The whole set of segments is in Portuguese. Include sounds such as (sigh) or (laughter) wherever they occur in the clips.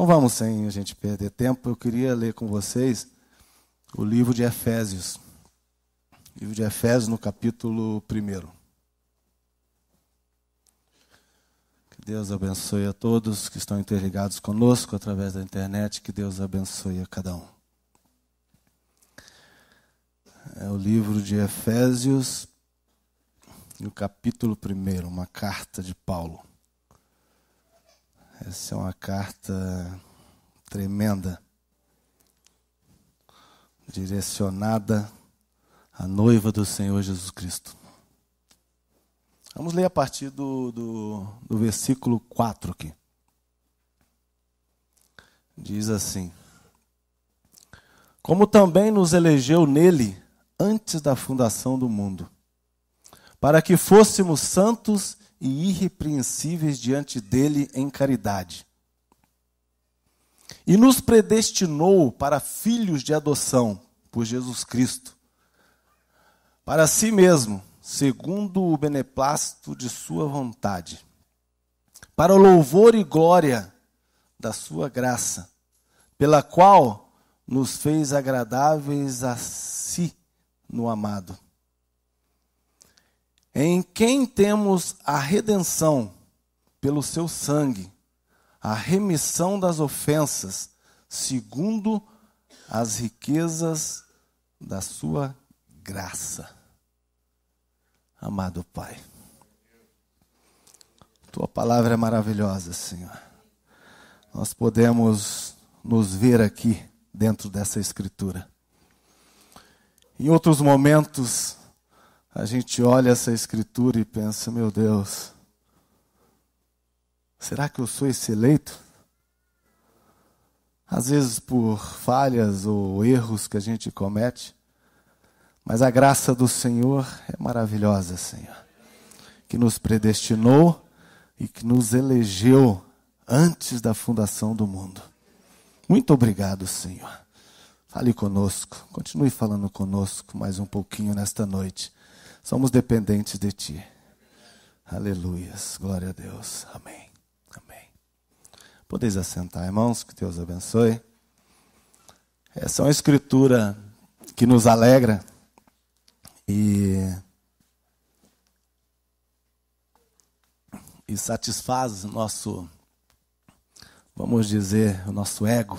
Então vamos, sem a gente perder tempo, eu queria ler com vocês o livro de Efésios. livro de Efésios, no capítulo 1. Que Deus abençoe a todos que estão interligados conosco através da internet, que Deus abençoe a cada um. É o livro de Efésios, no capítulo 1, uma carta de Paulo. Essa é uma carta tremenda, direcionada à noiva do Senhor Jesus Cristo. Vamos ler a partir do, do, do versículo 4 aqui. Diz assim: Como também nos elegeu nele antes da fundação do mundo, para que fôssemos santos e irrepreensíveis diante dele em caridade. E nos predestinou para filhos de adoção por Jesus Cristo, para si mesmo, segundo o beneplácito de sua vontade, para o louvor e glória da sua graça, pela qual nos fez agradáveis a si no amado em quem temos a redenção pelo seu sangue, a remissão das ofensas, segundo as riquezas da sua graça. Amado Pai, tua palavra é maravilhosa, Senhor. Nós podemos nos ver aqui dentro dessa escritura. Em outros momentos, a gente olha essa escritura e pensa: meu Deus, será que eu sou esse eleito? Às vezes por falhas ou erros que a gente comete, mas a graça do Senhor é maravilhosa, Senhor, que nos predestinou e que nos elegeu antes da fundação do mundo. Muito obrigado, Senhor. Fale conosco, continue falando conosco mais um pouquinho nesta noite. Somos dependentes de Ti. Aleluias. Glória a Deus. Amém. Amém. Podeis assentar, irmãos, que Deus abençoe. Essa é uma escritura que nos alegra e, e satisfaz o nosso, vamos dizer, o nosso ego,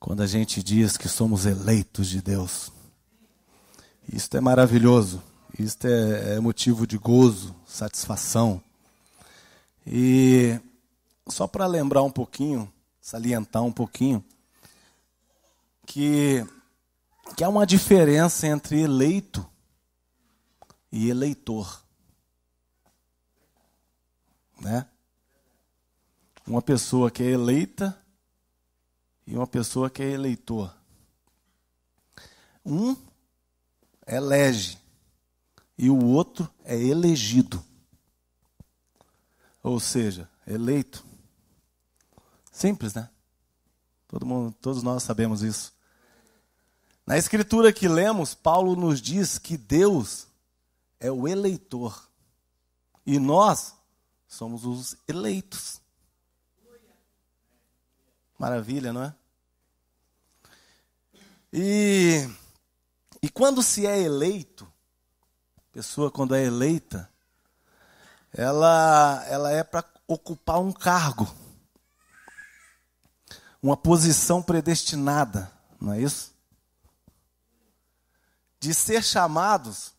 quando a gente diz que somos eleitos de Deus. Isto é maravilhoso. Isto é, é motivo de gozo, satisfação. E só para lembrar um pouquinho, salientar um pouquinho, que, que há uma diferença entre eleito e eleitor. Né? Uma pessoa que é eleita e uma pessoa que é eleitor. Um elege e o outro é elegido. Ou seja, eleito. Simples, né? Todo mundo, todos nós sabemos isso. Na escritura que lemos, Paulo nos diz que Deus é o eleitor e nós somos os eleitos. Maravilha, não é? E e quando se é eleito, pessoa quando é eleita, ela, ela é para ocupar um cargo, uma posição predestinada, não é isso? De ser chamados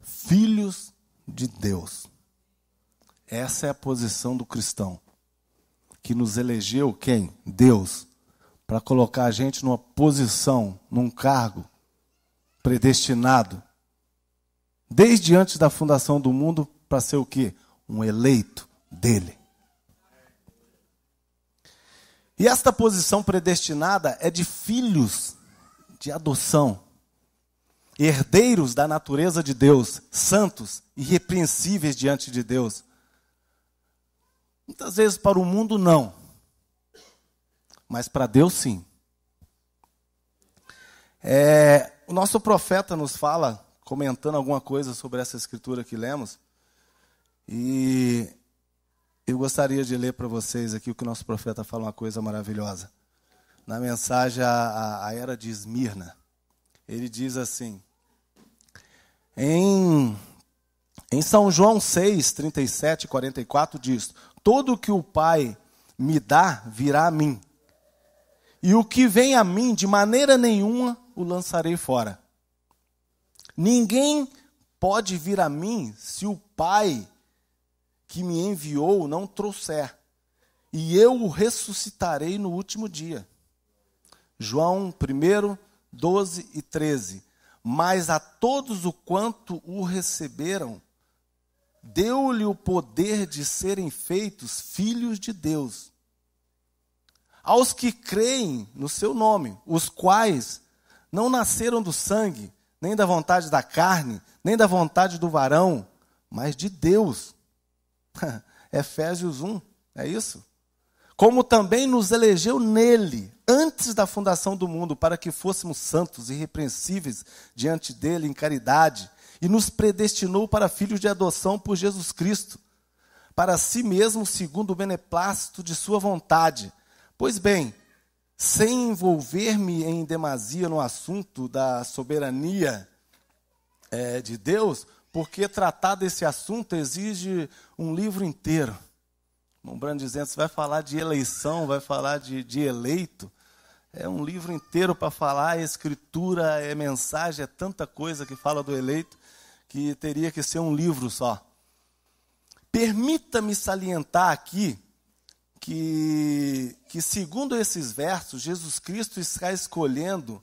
filhos de Deus. Essa é a posição do cristão, que nos elegeu quem? Deus, para colocar a gente numa posição, num cargo predestinado, desde antes da fundação do mundo, para ser o quê? Um eleito dele. E esta posição predestinada é de filhos de adoção, herdeiros da natureza de Deus, santos, irrepreensíveis diante de Deus. Muitas vezes para o mundo não, mas para Deus sim. É, o nosso profeta nos fala, comentando alguma coisa sobre essa escritura que lemos, e eu gostaria de ler para vocês aqui o que o nosso profeta fala, uma coisa maravilhosa. Na mensagem a, a Era de Esmirna, ele diz assim: em, em São João 6, 37 e 44, diz: Todo o que o Pai me dá virá a mim, e o que vem a mim de maneira nenhuma o lançarei fora. Ninguém pode vir a mim se o Pai que me enviou não trouxer, e eu o ressuscitarei no último dia. João 1, 12 e 13. Mas a todos o quanto o receberam, deu-lhe o poder de serem feitos filhos de Deus. Aos que creem no seu nome, os quais não nasceram do sangue, nem da vontade da carne, nem da vontade do varão, mas de Deus. (laughs) Efésios 1, é isso? Como também nos elegeu nele, antes da fundação do mundo, para que fôssemos santos e irrepreensíveis diante dele em caridade, e nos predestinou para filhos de adoção por Jesus Cristo, para si mesmo, segundo o beneplácito de sua vontade. Pois bem, sem envolver-me em demasia no assunto da soberania é, de Deus, porque tratar desse assunto exige um livro inteiro. Irmão Brando dizendo, você vai falar de eleição, vai falar de, de eleito. É um livro inteiro para falar, é escritura, é mensagem, é tanta coisa que fala do eleito, que teria que ser um livro só. Permita-me salientar aqui que, que, segundo esses versos, Jesus Cristo está escolhendo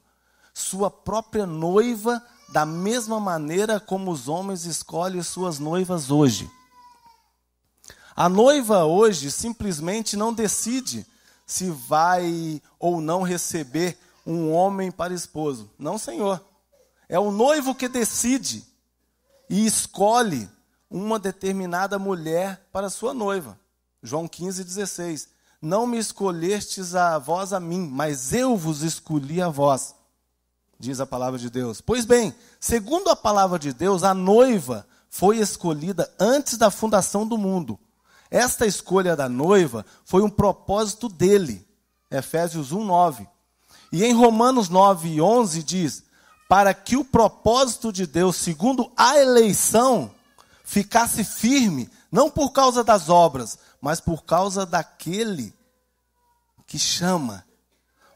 sua própria noiva da mesma maneira como os homens escolhem suas noivas hoje. A noiva hoje simplesmente não decide se vai ou não receber um homem para esposo. Não, senhor. É o noivo que decide e escolhe uma determinada mulher para sua noiva. João 15, 16. Não me escolhestes a vós a mim, mas eu vos escolhi a vós, diz a palavra de Deus. Pois bem, segundo a palavra de Deus, a noiva foi escolhida antes da fundação do mundo. Esta escolha da noiva foi um propósito dele. Efésios 1, 9. E em Romanos 9 e 11 diz: Para que o propósito de Deus, segundo a eleição, ficasse firme, não por causa das obras, mas por causa daquele que chama.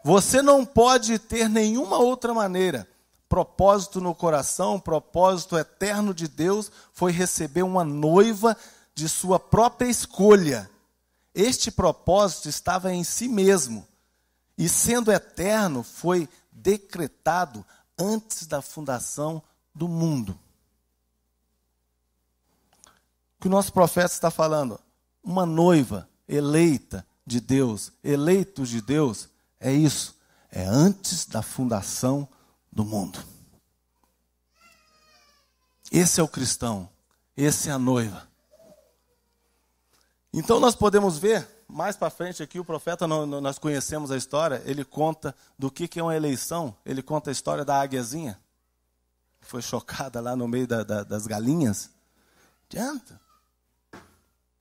Você não pode ter nenhuma outra maneira. Propósito no coração, propósito eterno de Deus foi receber uma noiva de sua própria escolha. Este propósito estava em si mesmo e, sendo eterno, foi decretado antes da fundação do mundo. O que o nosso profeta está falando? uma noiva eleita de Deus, eleitos de Deus, é isso, é antes da fundação do mundo. Esse é o cristão, esse é a noiva. Então nós podemos ver mais para frente aqui, o profeta, nós conhecemos a história, ele conta do que, que é uma eleição, ele conta a história da águiazinha, que foi chocada lá no meio da, da, das galinhas. Adianta,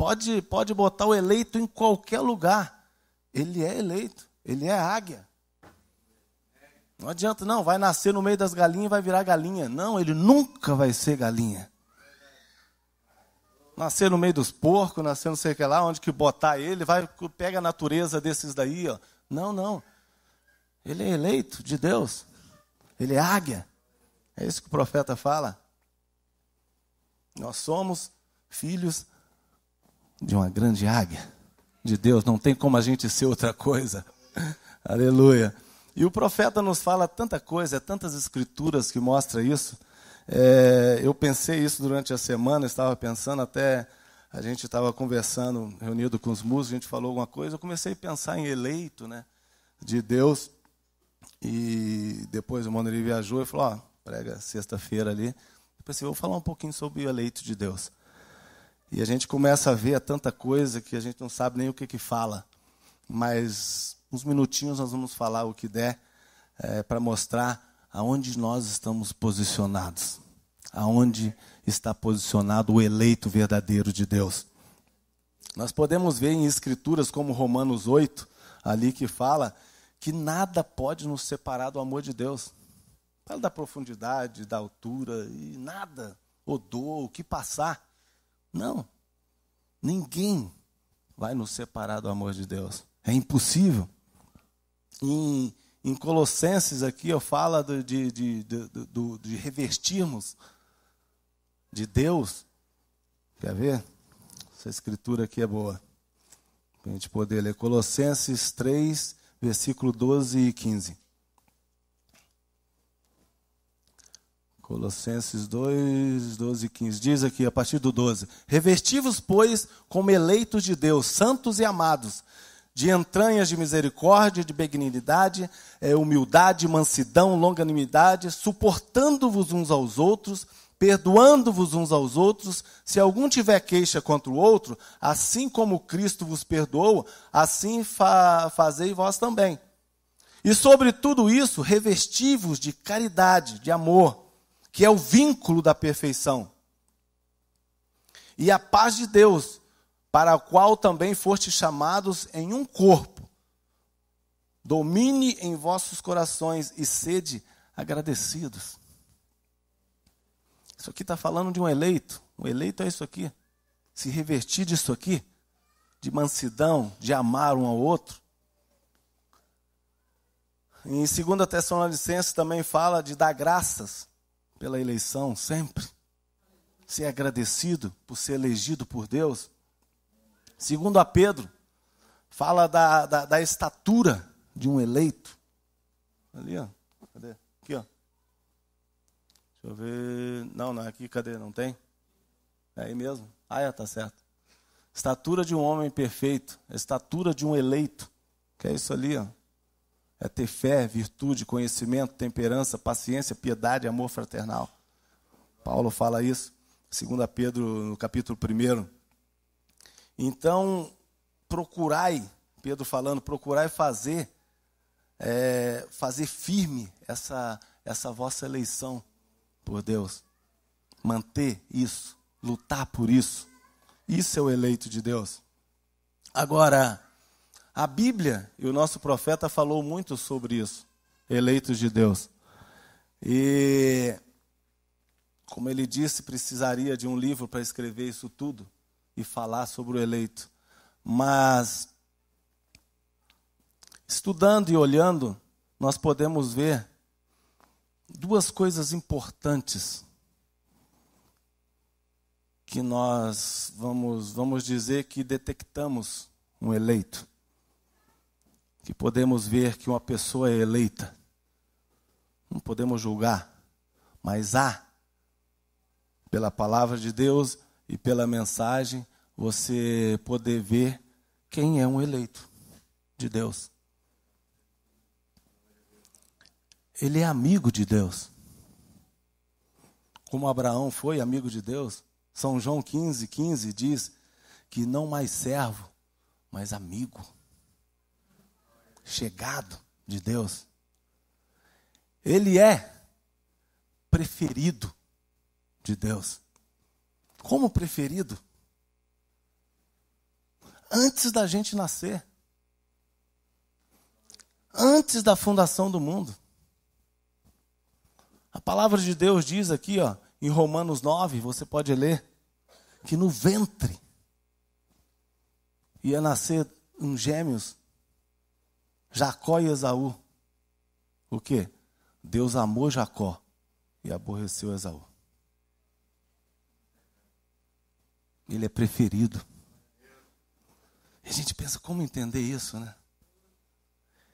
Pode, pode botar o eleito em qualquer lugar. Ele é eleito, ele é águia. Não adianta, não, vai nascer no meio das galinhas e vai virar galinha. Não, ele nunca vai ser galinha. Nascer no meio dos porcos, nascer não sei o que lá, onde que botar ele, vai, pega a natureza desses daí, ó. Não, não. Ele é eleito de Deus. Ele é águia. É isso que o profeta fala. Nós somos filhos de uma grande águia de Deus, não tem como a gente ser outra coisa. (laughs) Aleluia. E o profeta nos fala tanta coisa, tantas escrituras que mostra isso. É, eu pensei isso durante a semana, estava pensando até a gente estava conversando, reunido com os músicos, a gente falou alguma coisa, eu comecei a pensar em eleito, né, de Deus. E depois o Moneri viajou e falou, ó, prega sexta-feira ali. Eu pensei, vou falar um pouquinho sobre o eleito de Deus. E a gente começa a ver tanta coisa que a gente não sabe nem o que, que fala. Mas uns minutinhos nós vamos falar o que der é, para mostrar aonde nós estamos posicionados. Aonde está posicionado o eleito verdadeiro de Deus. Nós podemos ver em escrituras como Romanos 8, ali que fala que nada pode nos separar do amor de Deus. Fala da profundidade, da altura e nada, o dor, o que passar não. Ninguém vai nos separar do amor de Deus. É impossível. Em, em Colossenses aqui eu falo de, de, de, de, de revestirmos de Deus. Quer ver? Essa escritura aqui é boa. Para a gente poder ler. Colossenses 3, versículo 12 e 15. Colossenses 2, 12 e 15. Diz aqui, a partir do 12: Revestivos, pois, como eleitos de Deus, santos e amados, de entranhas de misericórdia, de benignidade, é, humildade, mansidão, longanimidade, suportando-vos uns aos outros, perdoando-vos uns aos outros. Se algum tiver queixa contra o outro, assim como Cristo vos perdoou, assim fa fazei vós também. E sobre tudo isso, revesti-vos de caridade, de amor que é o vínculo da perfeição. E a paz de Deus, para a qual também fostes chamados em um corpo, domine em vossos corações e sede agradecidos. Isso aqui está falando de um eleito. O eleito é isso aqui. Se revertir disso aqui, de mansidão, de amar um ao outro. Em 2 Tessalonicenses também fala de dar graças pela eleição sempre, ser agradecido por ser elegido por Deus. Segundo a Pedro, fala da, da, da estatura de um eleito. Ali, ó. Cadê? Aqui, ó. Deixa eu ver. Não, não, aqui, cadê? Não tem? É aí mesmo? Ah, é, tá certo. Estatura de um homem perfeito, estatura de um eleito. Que é isso ali, ó é ter fé, virtude, conhecimento, temperança, paciência, piedade, amor fraternal. Paulo fala isso, 2 Pedro, no capítulo 1. Então, procurai, Pedro falando, procurai fazer, é, fazer firme essa, essa vossa eleição por Deus. Manter isso, lutar por isso. Isso é o eleito de Deus. Agora, a Bíblia e o nosso profeta falou muito sobre isso, eleitos de Deus. E como ele disse, precisaria de um livro para escrever isso tudo e falar sobre o eleito. Mas estudando e olhando, nós podemos ver duas coisas importantes que nós vamos, vamos dizer que detectamos um eleito que podemos ver que uma pessoa é eleita. Não podemos julgar, mas há, pela palavra de Deus e pela mensagem, você poder ver quem é um eleito de Deus. Ele é amigo de Deus. Como Abraão foi amigo de Deus, são João 15, 15 diz que não mais servo, mas amigo chegado de Deus. Ele é preferido de Deus. Como preferido? Antes da gente nascer. Antes da fundação do mundo. A palavra de Deus diz aqui, ó, em Romanos 9, você pode ler, que no ventre ia nascer um gêmeos Jacó e Esaú. O que? Deus amou Jacó e aborreceu Esaú. Ele é preferido. E a gente pensa, como entender isso, né?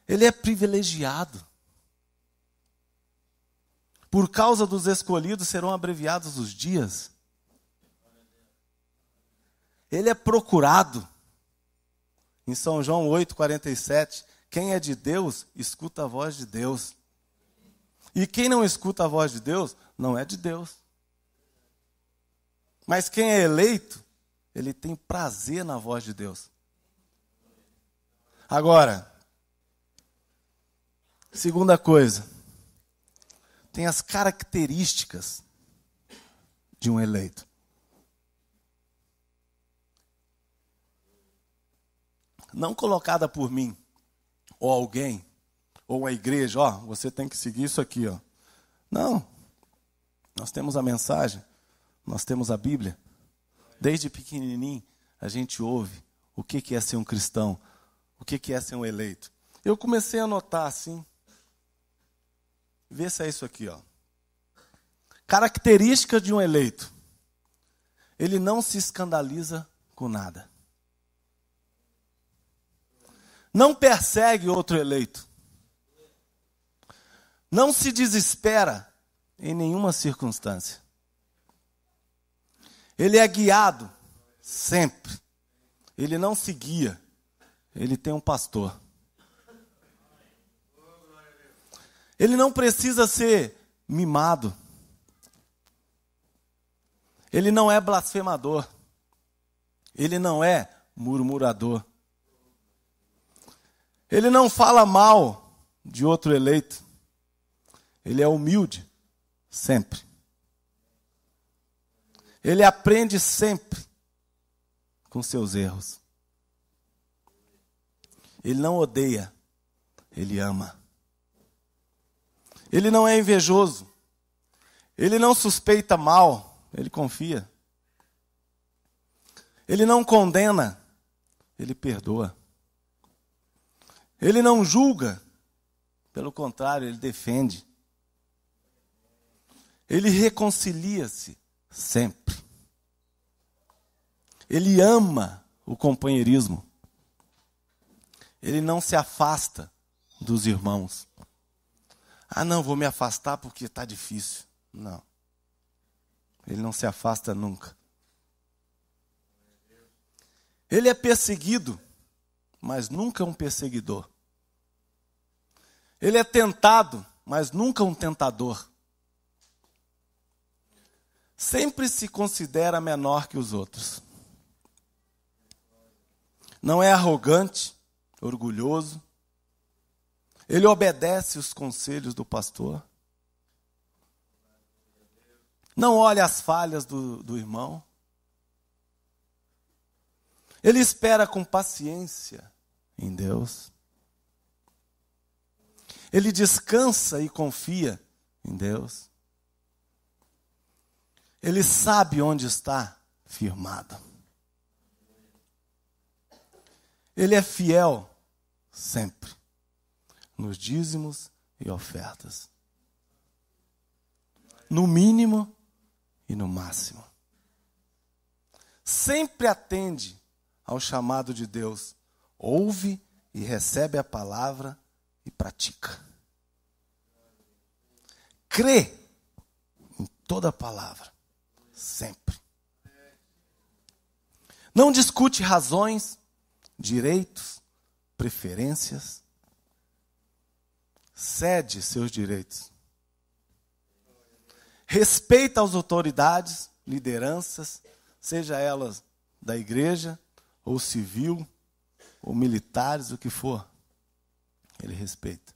Ele é privilegiado. Por causa dos escolhidos serão abreviados os dias. Ele é procurado. Em São João 8, 47, quem é de Deus, escuta a voz de Deus. E quem não escuta a voz de Deus, não é de Deus. Mas quem é eleito, ele tem prazer na voz de Deus. Agora, segunda coisa, tem as características de um eleito. Não colocada por mim ou alguém, ou a igreja, ó, você tem que seguir isso aqui, ó. Não. Nós temos a mensagem, nós temos a Bíblia. Desde pequenininho a gente ouve o que que é ser um cristão, o que que é ser um eleito. Eu comecei a notar assim. Vê se é isso aqui, ó. Característica de um eleito. Ele não se escandaliza com nada não persegue outro eleito, não se desespera em nenhuma circunstância. Ele é guiado sempre. Ele não se guia. Ele tem um pastor. Ele não precisa ser mimado. Ele não é blasfemador. Ele não é murmurador. Ele não fala mal de outro eleito. Ele é humilde, sempre. Ele aprende sempre com seus erros. Ele não odeia, ele ama. Ele não é invejoso. Ele não suspeita mal, ele confia. Ele não condena, ele perdoa. Ele não julga, pelo contrário, ele defende. Ele reconcilia-se sempre. Ele ama o companheirismo. Ele não se afasta dos irmãos. Ah, não, vou me afastar porque está difícil. Não. Ele não se afasta nunca. Ele é perseguido mas nunca um perseguidor. Ele é tentado, mas nunca um tentador. Sempre se considera menor que os outros. Não é arrogante, orgulhoso. Ele obedece os conselhos do pastor. Não olha as falhas do, do irmão. Ele espera com paciência em Deus. Ele descansa e confia em Deus. Ele sabe onde está firmado. Ele é fiel sempre, nos dízimos e ofertas. No mínimo e no máximo. Sempre atende ao chamado de Deus. Ouve e recebe a palavra e pratica. Crê em toda a palavra, sempre. Não discute razões, direitos, preferências. Cede seus direitos. Respeita as autoridades, lideranças, seja elas da igreja, ou civil, ou militares, o que for. Ele respeita.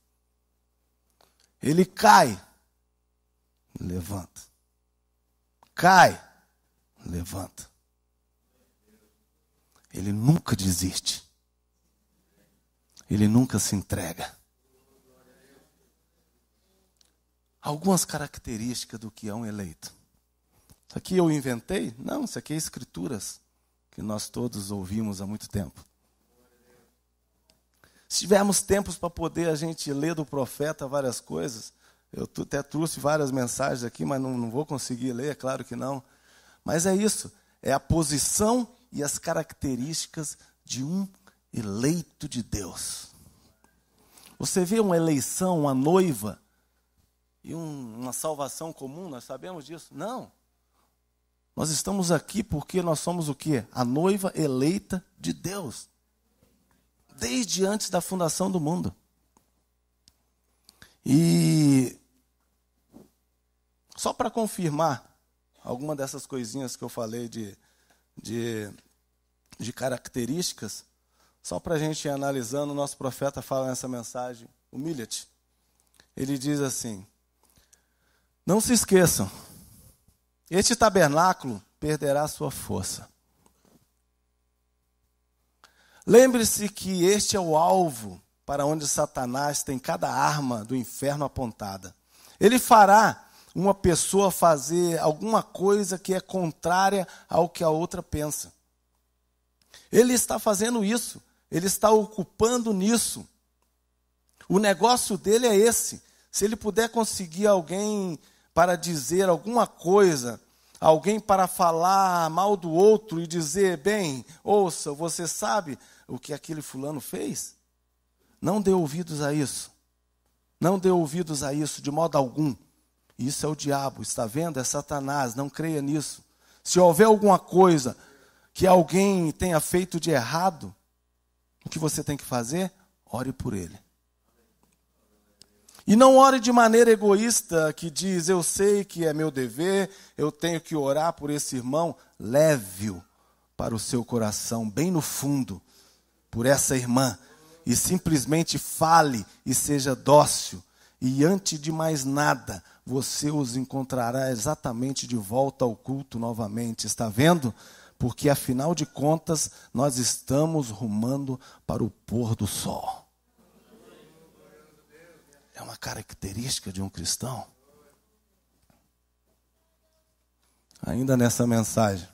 Ele cai, levanta. Cai, levanta. Ele nunca desiste. Ele nunca se entrega. Algumas características do que é um eleito. Isso aqui eu inventei? Não, isso aqui é escrituras que nós todos ouvimos há muito tempo. Se tivermos tempos para poder a gente ler do profeta várias coisas, eu até trouxe várias mensagens aqui, mas não, não vou conseguir ler, é claro que não. Mas é isso, é a posição e as características de um eleito de Deus. Você vê uma eleição, uma noiva e um, uma salvação comum, nós sabemos disso? Não. Nós estamos aqui porque nós somos o quê? A noiva eleita de Deus. Desde antes da fundação do mundo. E só para confirmar alguma dessas coisinhas que eu falei de, de, de características, só para a gente ir analisando, o nosso profeta fala nessa mensagem: humilha-te. Ele diz assim: Não se esqueçam este tabernáculo perderá sua força. Lembre-se que este é o alvo para onde Satanás tem cada arma do inferno apontada. Ele fará uma pessoa fazer alguma coisa que é contrária ao que a outra pensa. Ele está fazendo isso, ele está ocupando nisso. O negócio dele é esse. Se ele puder conseguir alguém para dizer alguma coisa, alguém para falar mal do outro e dizer: bem, ouça, você sabe o que aquele fulano fez? Não dê ouvidos a isso. Não dê ouvidos a isso de modo algum. Isso é o diabo, está vendo? É Satanás, não creia nisso. Se houver alguma coisa que alguém tenha feito de errado, o que você tem que fazer? Ore por ele. E não ore de maneira egoísta, que diz: Eu sei que é meu dever, eu tenho que orar por esse irmão. Leve-o para o seu coração, bem no fundo, por essa irmã. E simplesmente fale e seja dócil. E antes de mais nada, você os encontrará exatamente de volta ao culto novamente. Está vendo? Porque afinal de contas, nós estamos rumando para o pôr do sol. É uma característica de um cristão. Ainda nessa mensagem.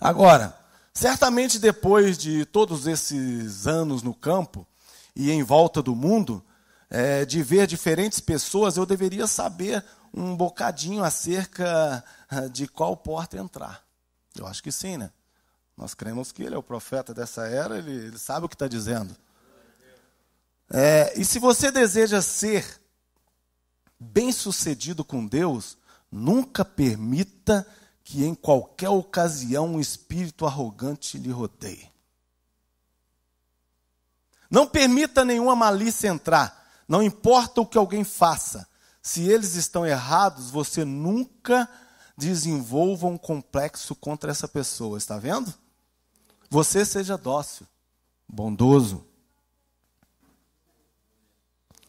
Agora, certamente depois de todos esses anos no campo e em volta do mundo, é, de ver diferentes pessoas, eu deveria saber um bocadinho acerca ah, de qual porta entrar. Eu acho que sim, né? Nós cremos que ele é o profeta dessa era, ele, ele sabe o que está dizendo. É, e se você deseja ser bem-sucedido com Deus, nunca permita que em qualquer ocasião um espírito arrogante lhe rodeie. Não permita nenhuma malícia entrar, não importa o que alguém faça. Se eles estão errados, você nunca desenvolva um complexo contra essa pessoa, está vendo? Você seja dócil, bondoso,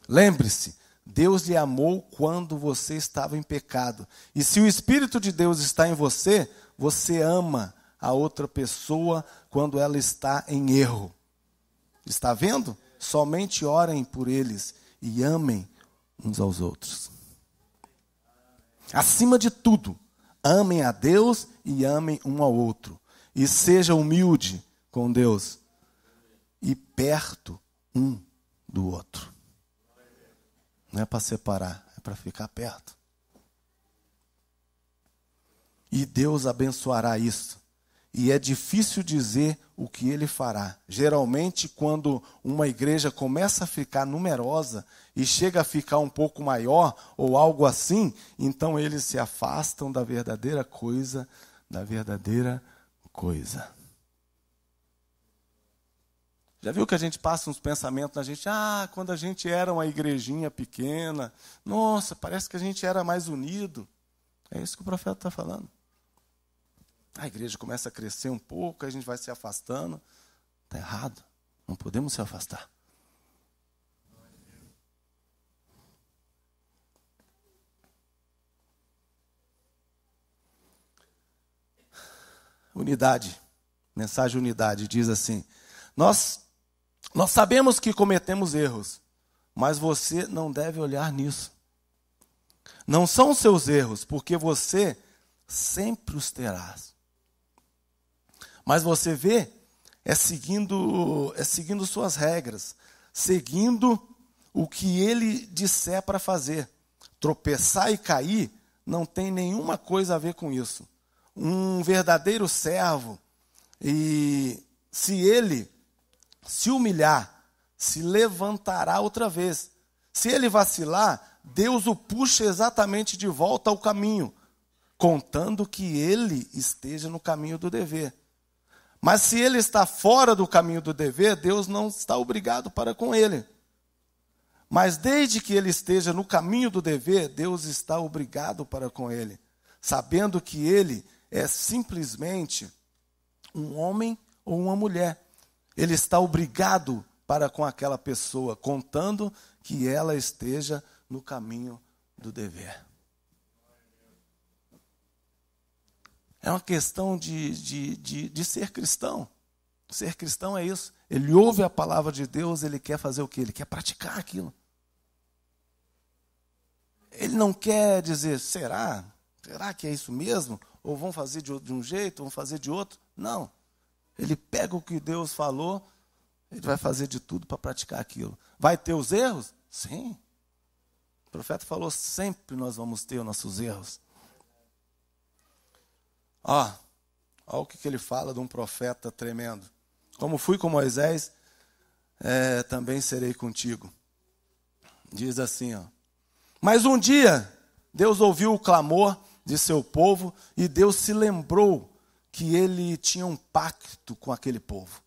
Lembre-se, Deus lhe amou quando você estava em pecado. E se o Espírito de Deus está em você, você ama a outra pessoa quando ela está em erro. Está vendo? Somente orem por eles e amem uns aos outros. Acima de tudo, amem a Deus e amem um ao outro. E seja humilde com Deus e perto um do outro. Não é para separar, é para ficar perto. E Deus abençoará isso. E é difícil dizer o que ele fará. Geralmente, quando uma igreja começa a ficar numerosa e chega a ficar um pouco maior ou algo assim, então eles se afastam da verdadeira coisa, da verdadeira coisa. Já viu que a gente passa uns pensamentos na gente? Ah, quando a gente era uma igrejinha pequena, nossa, parece que a gente era mais unido. É isso que o profeta está falando. A igreja começa a crescer um pouco, a gente vai se afastando. Está errado. Não podemos se afastar. Unidade. Mensagem unidade diz assim: Nós nós sabemos que cometemos erros, mas você não deve olhar nisso. Não são seus erros, porque você sempre os terá. Mas você vê, é seguindo, é seguindo suas regras, seguindo o que ele disser para fazer. Tropeçar e cair não tem nenhuma coisa a ver com isso. Um verdadeiro servo, e se ele se humilhar, se levantará outra vez. Se ele vacilar, Deus o puxa exatamente de volta ao caminho, contando que ele esteja no caminho do dever. Mas se ele está fora do caminho do dever, Deus não está obrigado para com ele. Mas desde que ele esteja no caminho do dever, Deus está obrigado para com ele, sabendo que ele é simplesmente um homem ou uma mulher ele está obrigado para com aquela pessoa, contando que ela esteja no caminho do dever. É uma questão de, de, de, de ser cristão. Ser cristão é isso. Ele ouve a palavra de Deus, ele quer fazer o que? Ele quer praticar aquilo. Ele não quer dizer, será? Será que é isso mesmo? Ou vão fazer de, um jeito, vão fazer de outro? Não. Ele pega o que Deus falou, ele vai fazer de tudo para praticar aquilo. Vai ter os erros? Sim. O profeta falou: sempre nós vamos ter os nossos erros. Ó, olha o que, que ele fala de um profeta tremendo. Como fui com Moisés, é, também serei contigo. Diz assim, ó. Mas um dia Deus ouviu o clamor de seu povo e Deus se lembrou que ele tinha um pacto com aquele povo.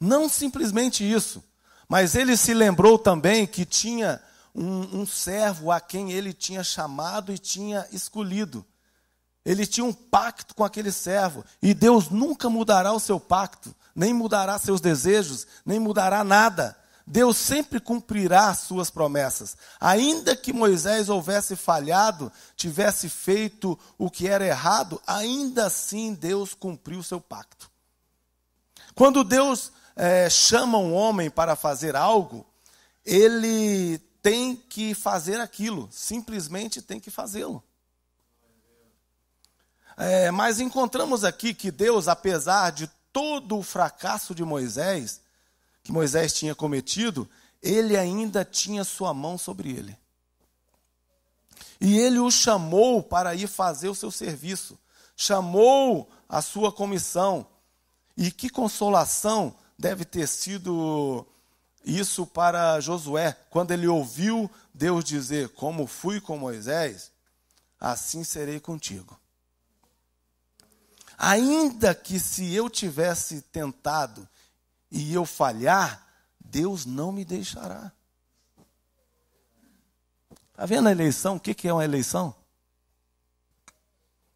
Não simplesmente isso, mas ele se lembrou também que tinha um, um servo a quem ele tinha chamado e tinha escolhido. Ele tinha um pacto com aquele servo, e Deus nunca mudará o seu pacto, nem mudará seus desejos, nem mudará nada. Deus sempre cumprirá suas promessas. Ainda que Moisés houvesse falhado, tivesse feito o que era errado, ainda assim Deus cumpriu seu pacto. Quando Deus é, chama um homem para fazer algo, ele tem que fazer aquilo, simplesmente tem que fazê-lo. É, mas encontramos aqui que Deus, apesar de todo o fracasso de Moisés, que Moisés tinha cometido, ele ainda tinha sua mão sobre ele. E ele o chamou para ir fazer o seu serviço, chamou a sua comissão. E que consolação deve ter sido isso para Josué, quando ele ouviu Deus dizer: Como fui com Moisés, assim serei contigo. Ainda que se eu tivesse tentado e eu falhar, Deus não me deixará. Está vendo a eleição? O que, é uma eleição?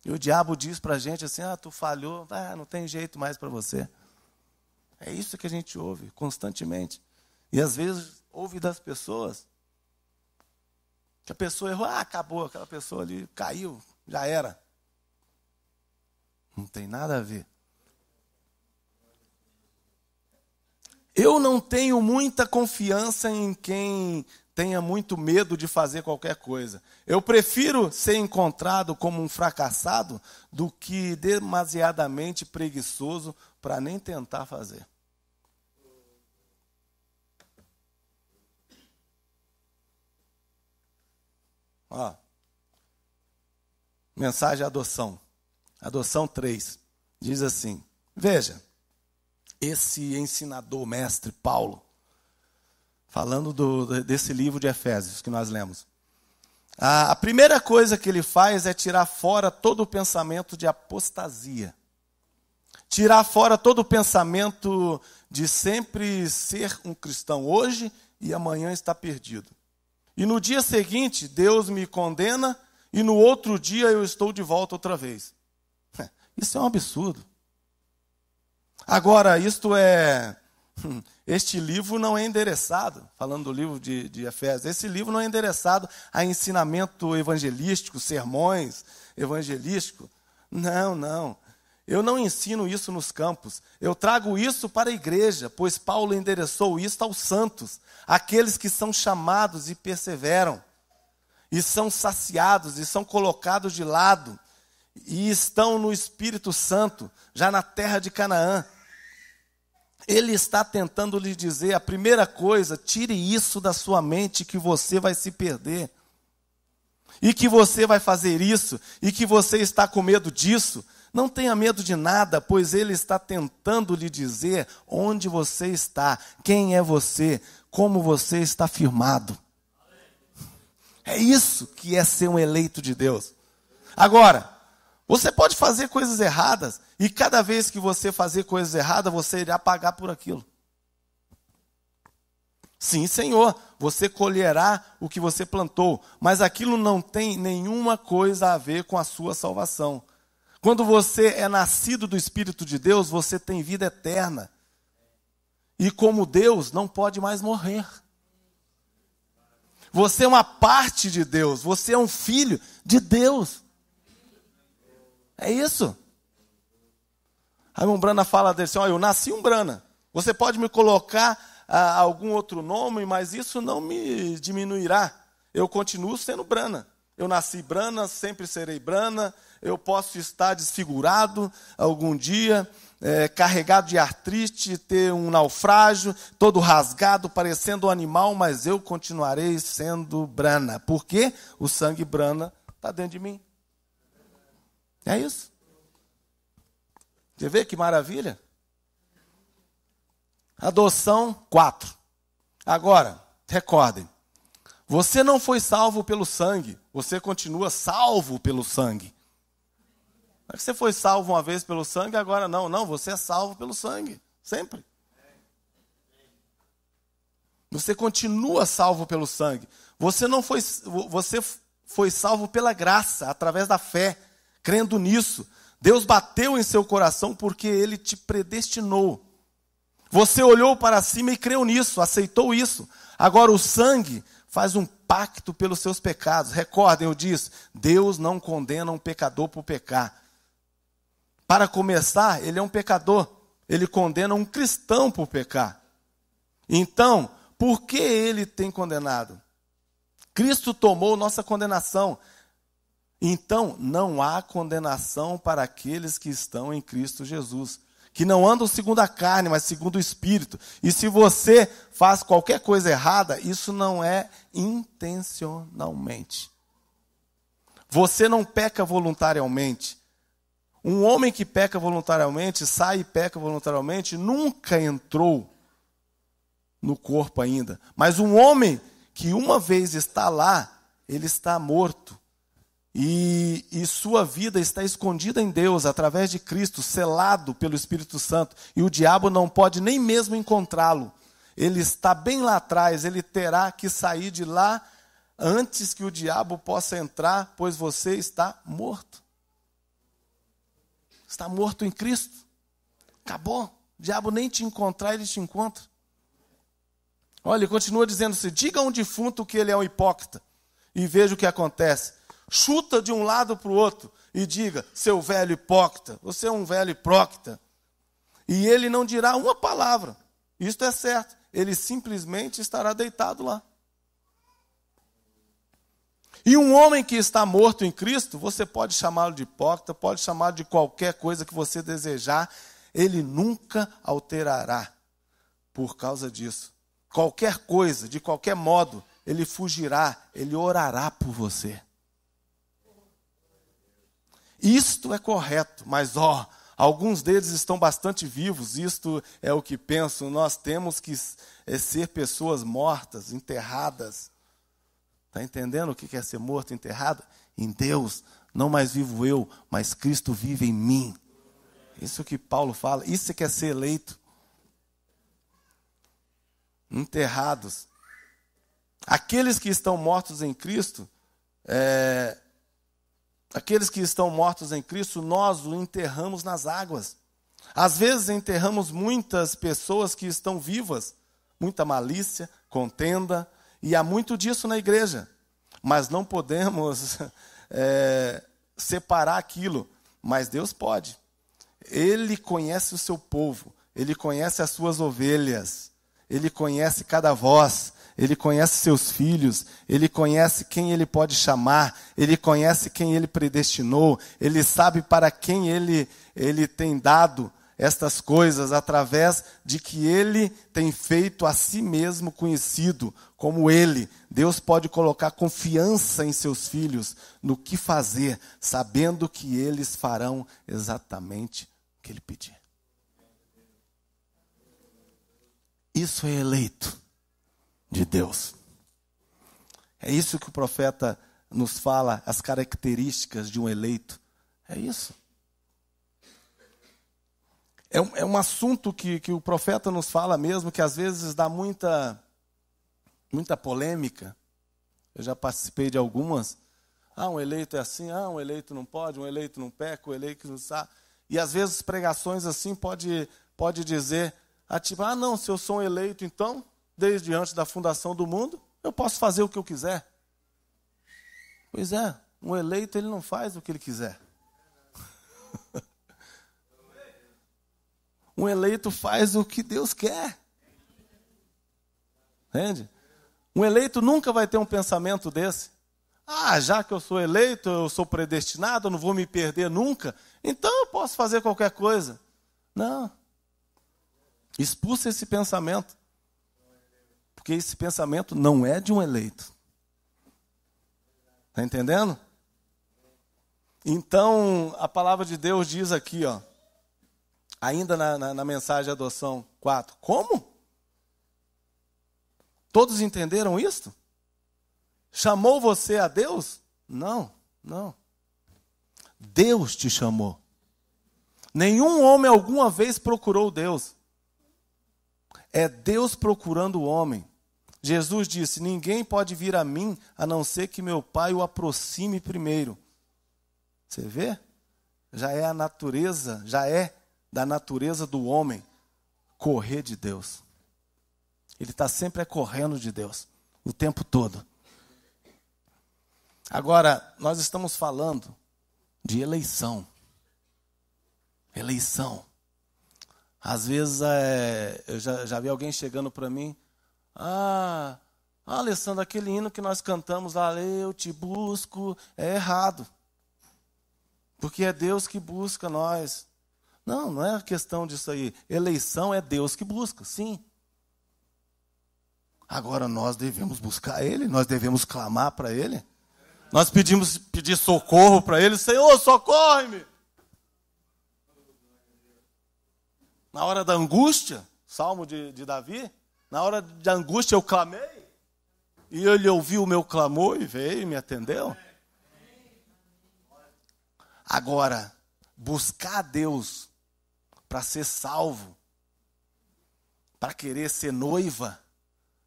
E o diabo diz para a gente assim: ah, tu falhou, ah, não tem jeito mais para você. É isso que a gente ouve constantemente. E às vezes ouve das pessoas que a pessoa errou, ah, acabou, aquela pessoa ali caiu, já era. Não tem nada a ver. Eu não tenho muita confiança em quem tenha muito medo de fazer qualquer coisa. Eu prefiro ser encontrado como um fracassado do que demasiadamente preguiçoso para nem tentar fazer. Ó, mensagem adoção. Adoção 3. Diz assim: Veja esse ensinador, mestre Paulo, falando do, desse livro de Efésios que nós lemos. A, a primeira coisa que ele faz é tirar fora todo o pensamento de apostasia. Tirar fora todo o pensamento de sempre ser um cristão hoje e amanhã está perdido. E no dia seguinte, Deus me condena e no outro dia eu estou de volta outra vez. (laughs) Isso é um absurdo. Agora, isto é. Hum, este livro não é endereçado, falando do livro de, de Efésios, esse livro não é endereçado a ensinamento evangelístico, sermões evangelístico. Não, não. Eu não ensino isso nos campos. Eu trago isso para a igreja, pois Paulo endereçou isso aos santos, aqueles que são chamados e perseveram, e são saciados, e são colocados de lado, e estão no Espírito Santo, já na terra de Canaã. Ele está tentando lhe dizer: a primeira coisa, tire isso da sua mente que você vai se perder. E que você vai fazer isso, e que você está com medo disso. Não tenha medo de nada, pois ele está tentando lhe dizer onde você está, quem é você, como você está firmado. É isso que é ser um eleito de Deus. Agora, você pode fazer coisas erradas, e cada vez que você fazer coisas erradas, você irá pagar por aquilo. Sim, Senhor, você colherá o que você plantou, mas aquilo não tem nenhuma coisa a ver com a sua salvação. Quando você é nascido do Espírito de Deus, você tem vida eterna. E como Deus, não pode mais morrer. Você é uma parte de Deus, você é um filho de Deus. É isso. Raimundo Brana fala desse: assim: olha, eu nasci um Brana. Você pode me colocar ah, algum outro nome, mas isso não me diminuirá. Eu continuo sendo Brana. Eu nasci Brana, sempre serei Brana. Eu posso estar desfigurado algum dia, é, carregado de artrite, ter um naufrágio, todo rasgado, parecendo um animal, mas eu continuarei sendo Brana. Porque o sangue Brana está dentro de mim. É isso. Você vê que maravilha? Adoção 4. Agora, recordem. Você não foi salvo pelo sangue, você continua salvo pelo sangue. que você foi salvo uma vez pelo sangue, agora não, não, você é salvo pelo sangue, sempre. Você continua salvo pelo sangue. Você não foi você foi salvo pela graça, através da fé crendo nisso. Deus bateu em seu coração porque ele te predestinou. Você olhou para cima e creu nisso, aceitou isso. Agora o sangue faz um pacto pelos seus pecados. Recordem, eu disse: Deus não condena um pecador por pecar. Para começar, ele é um pecador. Ele condena um cristão por pecar. Então, por que ele tem condenado? Cristo tomou nossa condenação. Então, não há condenação para aqueles que estão em Cristo Jesus, que não andam segundo a carne, mas segundo o Espírito. E se você faz qualquer coisa errada, isso não é intencionalmente. Você não peca voluntariamente. Um homem que peca voluntariamente, sai e peca voluntariamente, nunca entrou no corpo ainda. Mas um homem que uma vez está lá, ele está morto e, e, sua vida está escondida em Deus através de Cristo, selado pelo Espírito Santo, e o diabo não pode nem mesmo encontrá-lo. Ele está bem lá atrás, ele terá que sair de lá antes que o diabo possa entrar, pois você está morto. Está morto em Cristo. Acabou. O diabo nem te encontrar, ele te encontra. Olha, ele continua dizendo se diga a um defunto que ele é um hipócrita, e veja o que acontece chuta de um lado para o outro e diga: seu velho hipócrita, você é um velho hipócrita. E ele não dirá uma palavra, isto é certo, ele simplesmente estará deitado lá. E um homem que está morto em Cristo, você pode chamá-lo de hipócrita, pode chamá-lo de qualquer coisa que você desejar, ele nunca alterará por causa disso. Qualquer coisa, de qualquer modo, ele fugirá, ele orará por você. Isto é correto, mas ó, alguns deles estão bastante vivos, isto é o que penso. Nós temos que eh, ser pessoas mortas, enterradas. Está entendendo o que é ser morto, enterrado? Em Deus, não mais vivo eu, mas Cristo vive em mim. Isso é que Paulo fala, isso é quer é ser eleito. Enterrados. Aqueles que estão mortos em Cristo, é, Aqueles que estão mortos em Cristo, nós o enterramos nas águas. Às vezes enterramos muitas pessoas que estão vivas, muita malícia, contenda, e há muito disso na igreja. Mas não podemos (laughs) é, separar aquilo. Mas Deus pode. Ele conhece o seu povo, ele conhece as suas ovelhas, ele conhece cada voz, ele conhece seus filhos, ele conhece quem ele pode chamar, ele conhece quem ele predestinou, ele sabe para quem ele, ele tem dado estas coisas através de que ele tem feito a si mesmo conhecido como ele. Deus pode colocar confiança em seus filhos no que fazer, sabendo que eles farão exatamente o que ele pedir. Isso é eleito de Deus. É isso que o profeta nos fala, as características de um eleito. É isso. É um, é um assunto que, que o profeta nos fala mesmo, que às vezes dá muita, muita polêmica. Eu já participei de algumas. Ah, um eleito é assim, ah, um eleito não pode, um eleito não peca, um eleito não sabe. E às vezes pregações assim pode, pode dizer, ah, tipo, ah, não, se eu sou um eleito, então desde antes da fundação do mundo, eu posso fazer o que eu quiser. Pois é, um eleito ele não faz o que ele quiser. (laughs) um eleito faz o que Deus quer. Entende? Um eleito nunca vai ter um pensamento desse. Ah, já que eu sou eleito, eu sou predestinado, eu não vou me perder nunca, então eu posso fazer qualquer coisa. Não. Expulsa esse pensamento. Porque esse pensamento não é de um eleito. Está entendendo? Então, a palavra de Deus diz aqui, ó, ainda na, na, na mensagem de adoção 4. Como? Todos entenderam isto? Chamou você a Deus? Não, não. Deus te chamou. Nenhum homem alguma vez procurou Deus. É Deus procurando o homem. Jesus disse: Ninguém pode vir a mim a não ser que meu Pai o aproxime primeiro. Você vê? Já é a natureza, já é da natureza do homem correr de Deus. Ele está sempre correndo de Deus, o tempo todo. Agora, nós estamos falando de eleição. Eleição. Às vezes é, eu já, já vi alguém chegando para mim, ah, ah, Alessandro, aquele hino que nós cantamos lá, eu te busco, é errado. Porque é Deus que busca nós. Não, não é questão disso aí. Eleição é Deus que busca, sim. Agora nós devemos buscar Ele, nós devemos clamar para Ele. Nós pedimos pedir socorro para Ele, Senhor, socorre-me. Na hora da angústia, salmo de, de Davi, na hora da angústia eu clamei. E ele ouviu o meu clamor e veio e me atendeu. Agora, buscar a Deus para ser salvo, para querer ser noiva,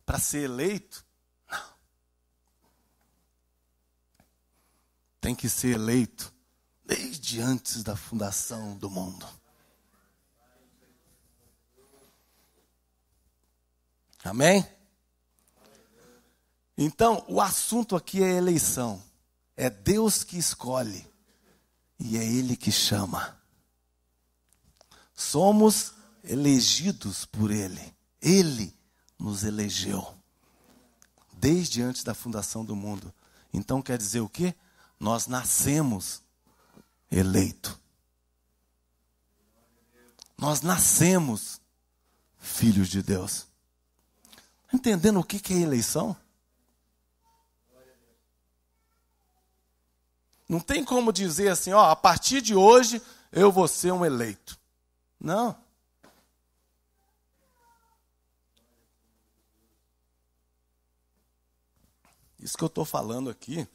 para ser eleito, não. Tem que ser eleito desde antes da fundação do mundo. Amém? Então, o assunto aqui é eleição. É Deus que escolhe e é Ele que chama. Somos elegidos por Ele. Ele nos elegeu desde antes da fundação do mundo. Então quer dizer o quê? Nós nascemos eleito. Nós nascemos filhos de Deus. Entendendo o que, que é eleição? Não tem como dizer assim, ó, a partir de hoje eu vou ser um eleito. Não. Isso que eu estou falando aqui,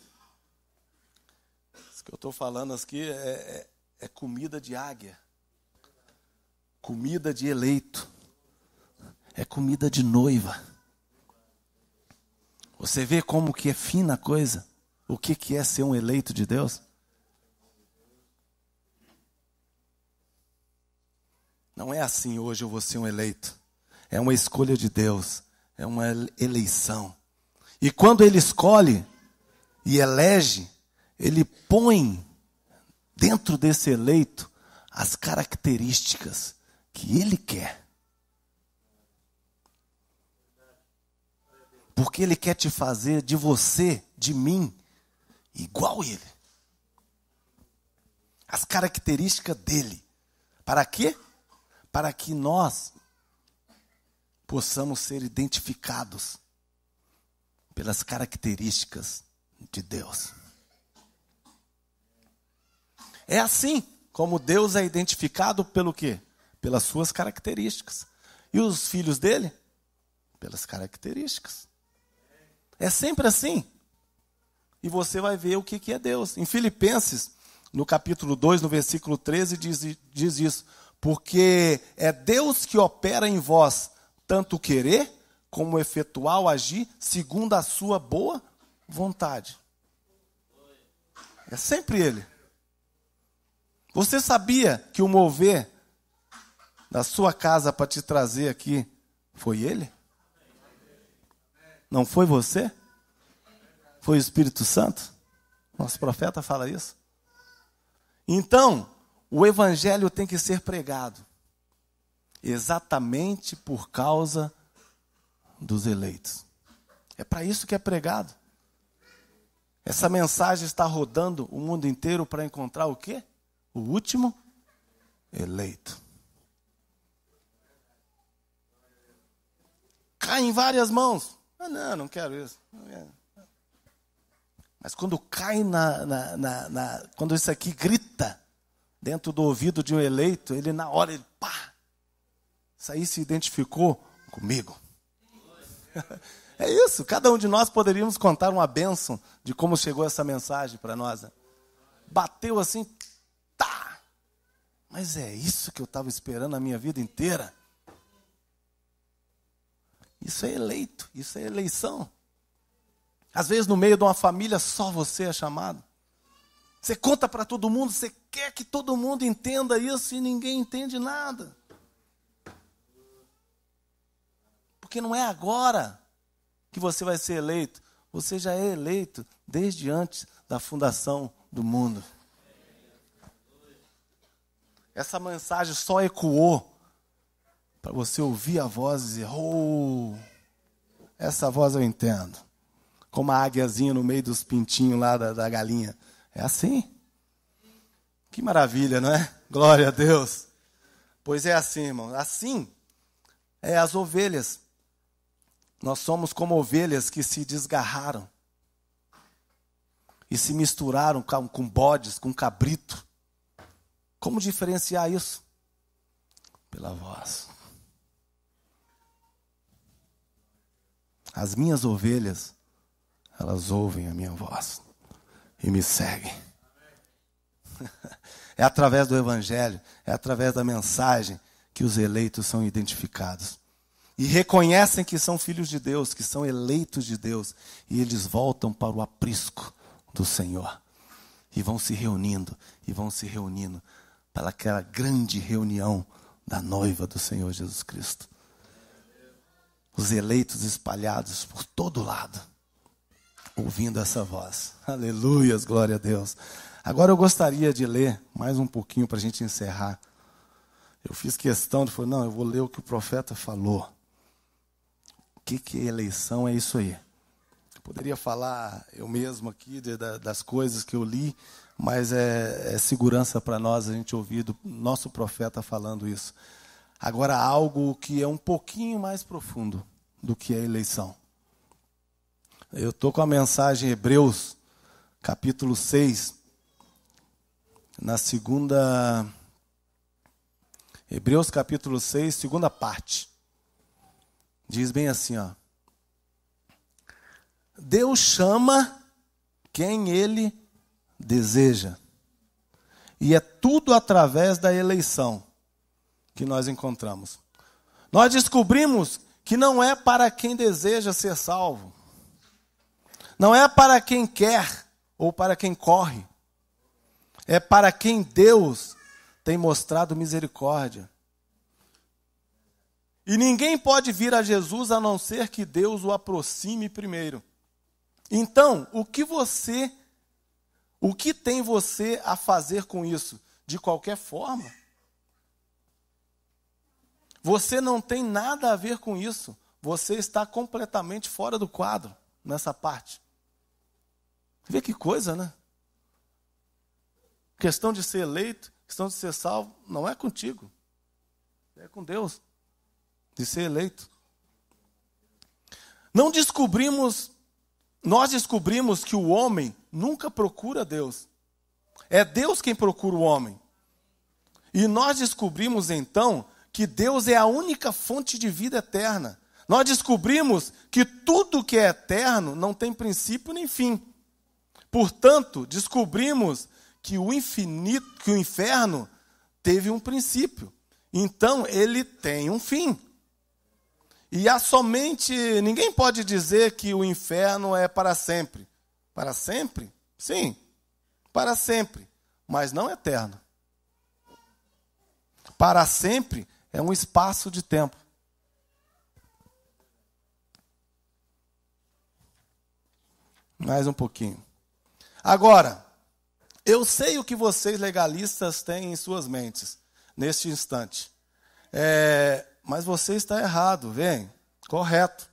isso que eu estou falando aqui é, é, é comida de águia, comida de eleito, é comida de noiva. Você vê como que é fina a coisa? O que, que é ser um eleito de Deus? Não é assim hoje eu vou ser um eleito. É uma escolha de Deus, é uma eleição. E quando ele escolhe e elege, ele põe dentro desse eleito as características que ele quer. Porque Ele quer te fazer de você, de mim, igual a Ele. As características dele. Para quê? Para que nós possamos ser identificados pelas características de Deus. É assim como Deus é identificado pelo quê? Pelas suas características. E os filhos dele? Pelas características. É sempre assim. E você vai ver o que, é Deus. Em Filipenses, no capítulo 2, no versículo 13, diz, diz isso. Porque é Deus que opera em vós tanto querer como efetuar o agir segundo a sua boa vontade. É sempre Ele. Você sabia que o mover da sua casa para te trazer aqui foi Ele? Não foi você? Foi o Espírito Santo? Nosso profeta fala isso. Então, o evangelho tem que ser pregado exatamente por causa dos eleitos. É para isso que é pregado. Essa mensagem está rodando o mundo inteiro para encontrar o quê? O último eleito. Cai em várias mãos. Ah, não, não quero isso. Mas quando cai na, na, na, na, Quando isso aqui grita dentro do ouvido de um eleito, ele na hora, ele pá! Isso aí se identificou comigo. (laughs) É isso, cada um de nós poderíamos contar uma bênção de como chegou essa mensagem para nós. Né? Bateu assim, tá! Mas é isso que eu estava esperando a minha vida inteira. Isso é eleito, isso é eleição. Às vezes, no meio de uma família, só você é chamado. Você conta para todo mundo, você quer que todo mundo entenda isso e ninguém entende nada. Porque não é agora que você vai ser eleito. Você já é eleito desde antes da fundação do mundo. Essa mensagem só ecoou para você ouvir a voz e dizer: Oh, essa voz eu entendo. Como a águiazinha no meio dos pintinhos lá da, da galinha. É assim. Que maravilha, não é? Glória a Deus. Pois é assim, irmão. Assim é as ovelhas. Nós somos como ovelhas que se desgarraram e se misturaram com, com bodes, com cabrito. Como diferenciar isso? Pela voz. As minhas ovelhas, elas ouvem a minha voz e me seguem. (laughs) É através do Evangelho, é através da mensagem que os eleitos são identificados. E reconhecem que são filhos de Deus, que são eleitos de Deus. E eles voltam para o aprisco do Senhor. E vão se reunindo, e vão se reunindo para aquela grande reunião da noiva do Senhor Jesus Cristo os eleitos espalhados por todo lado, ouvindo essa voz. Aleluias, glória a Deus. Agora eu gostaria de ler mais um pouquinho para a gente encerrar. Eu fiz questão de falar, não, eu vou ler o que o profeta falou. O que, que é eleição é isso aí? Eu poderia falar eu mesmo aqui de, de, das coisas que eu li, mas é, é segurança para nós a gente ouvir do nosso profeta falando isso. Agora, algo que é um pouquinho mais profundo do que a eleição. Eu estou com a mensagem Hebreus, capítulo 6, na segunda. Hebreus, capítulo 6, segunda parte. Diz bem assim, ó. Deus chama quem ele deseja. E é tudo através da eleição que nós encontramos. Nós descobrimos que não é para quem deseja ser salvo, não é para quem quer ou para quem corre, é para quem Deus tem mostrado misericórdia. E ninguém pode vir a Jesus a não ser que Deus o aproxime primeiro. Então, o que você, o que tem você a fazer com isso? De qualquer forma, você não tem nada a ver com isso. Você está completamente fora do quadro nessa parte. Vê que coisa, né? Questão de ser eleito, questão de ser salvo, não é contigo. É com Deus. De ser eleito. Não descobrimos, nós descobrimos que o homem nunca procura Deus. É Deus quem procura o homem. E nós descobrimos então que Deus é a única fonte de vida eterna. Nós descobrimos que tudo que é eterno não tem princípio nem fim. Portanto, descobrimos que o infinito, que o inferno teve um princípio. Então ele tem um fim. E há somente ninguém pode dizer que o inferno é para sempre. Para sempre? Sim. Para sempre, mas não eterno. Para sempre é um espaço de tempo. Mais um pouquinho. Agora, eu sei o que vocês legalistas têm em suas mentes neste instante. É, mas você está errado, vem, correto.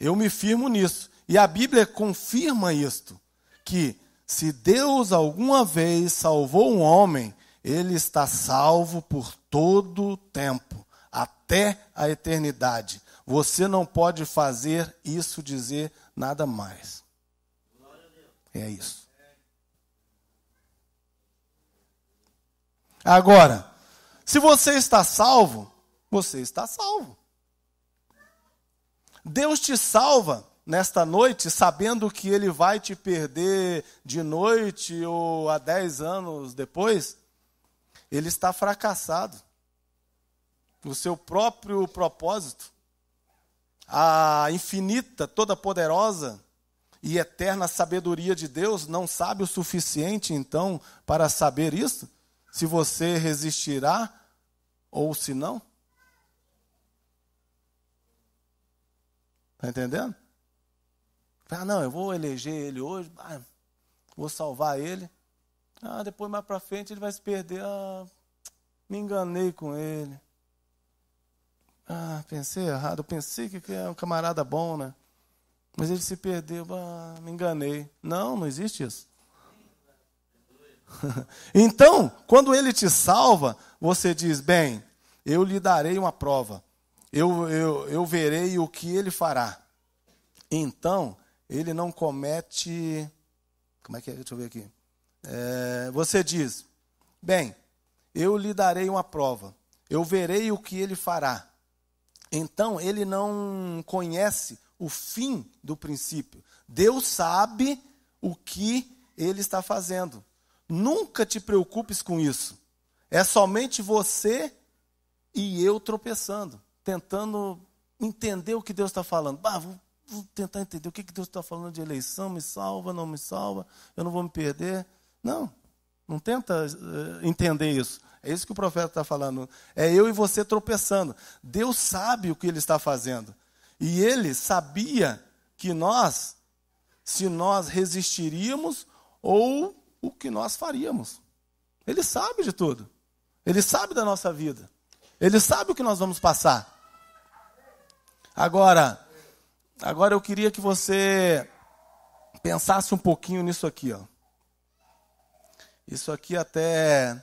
Eu me firmo nisso. E a Bíblia confirma isto: que se Deus alguma vez salvou um homem, ele está salvo por todo o tempo, até a eternidade. Você não pode fazer isso dizer nada mais. É isso. Agora, se você está salvo, você está salvo. Deus te salva nesta noite, sabendo que Ele vai te perder de noite ou há dez anos depois ele está fracassado no seu próprio propósito. A infinita, toda poderosa e eterna sabedoria de Deus não sabe o suficiente então para saber isso? Se você resistirá ou se não? Está entendendo? Ah, não, eu vou eleger ele hoje, ah, vou salvar ele. Ah, depois mais para frente ele vai se perder. Ah, me enganei com ele. Ah, pensei errado. Eu pensei que ele é um camarada bom, né? Mas ele se perdeu. Ah, me enganei. Não, não existe isso. (laughs) então, quando ele te salva, você diz: Bem, eu lhe darei uma prova. Eu, eu, eu verei o que ele fará. Então, ele não comete. Como é que é? Deixa eu ver aqui é, você diz: Bem, eu lhe darei uma prova, eu verei o que ele fará. Então, ele não conhece o fim do princípio. Deus sabe o que ele está fazendo. Nunca te preocupes com isso. É somente você e eu tropeçando, tentando entender o que Deus está falando. Bah, vou, vou tentar entender o que, que Deus está falando de eleição, me salva, não me salva, eu não vou me perder. Não, não tenta uh, entender isso. É isso que o profeta está falando. É eu e você tropeçando. Deus sabe o que ele está fazendo. E ele sabia que nós, se nós resistiríamos ou o que nós faríamos. Ele sabe de tudo. Ele sabe da nossa vida. Ele sabe o que nós vamos passar. Agora, agora eu queria que você pensasse um pouquinho nisso aqui, ó. Isso aqui até,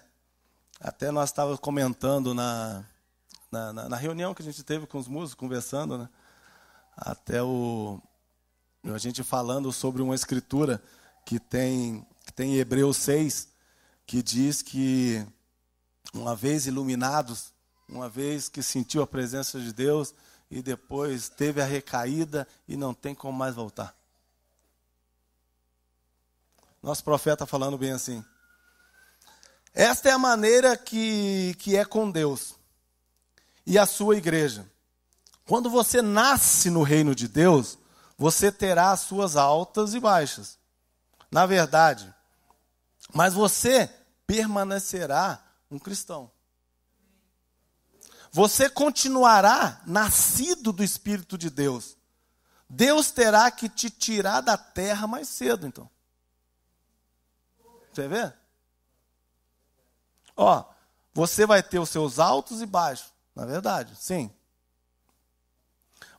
até nós estávamos comentando na, na, na, reunião que a gente teve com os músicos, conversando, né? até o, a gente falando sobre uma escritura que tem, que tem em Hebreus 6, que diz que uma vez iluminados, uma vez que sentiu a presença de Deus e depois teve a recaída e não tem como mais voltar. Nosso profeta falando bem assim: esta é a maneira que, que é com Deus e a sua igreja. Quando você nasce no reino de Deus, você terá as suas altas e baixas. Na verdade, mas você permanecerá um cristão. Você continuará nascido do Espírito de Deus. Deus terá que te tirar da terra mais cedo, então. Você vê? Ó, você vai ter os seus altos e baixos, na é verdade, sim.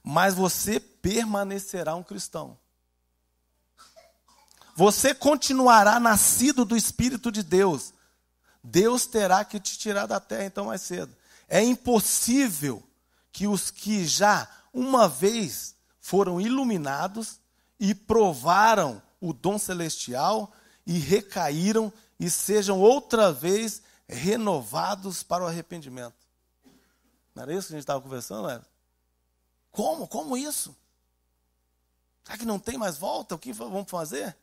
Mas você permanecerá um cristão. Você continuará nascido do Espírito de Deus. Deus terá que te tirar da terra então mais cedo. É impossível que os que já uma vez foram iluminados e provaram o dom celestial e recaíram e sejam outra vez renovados para o arrependimento. Não era isso que a gente estava conversando, era? Como? Como isso? Será que não tem mais volta? O que vamos fazer?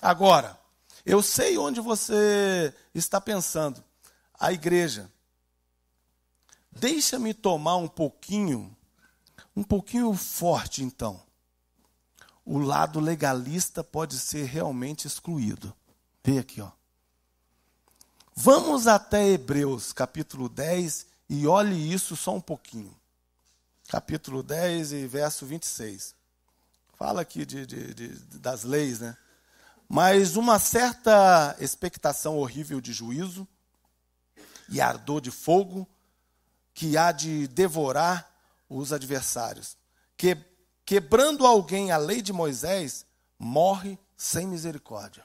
Agora, eu sei onde você está pensando. A igreja. Deixa-me tomar um pouquinho, um pouquinho forte então. O lado legalista pode ser realmente excluído. Vê aqui, ó. Vamos até Hebreus capítulo 10 e olhe isso só um pouquinho. Capítulo 10 e verso 26. Fala aqui de, de, de, das leis, né? Mas uma certa expectação horrível de juízo e ardor de fogo que há de devorar os adversários. Que, quebrando alguém a lei de Moisés, morre sem misericórdia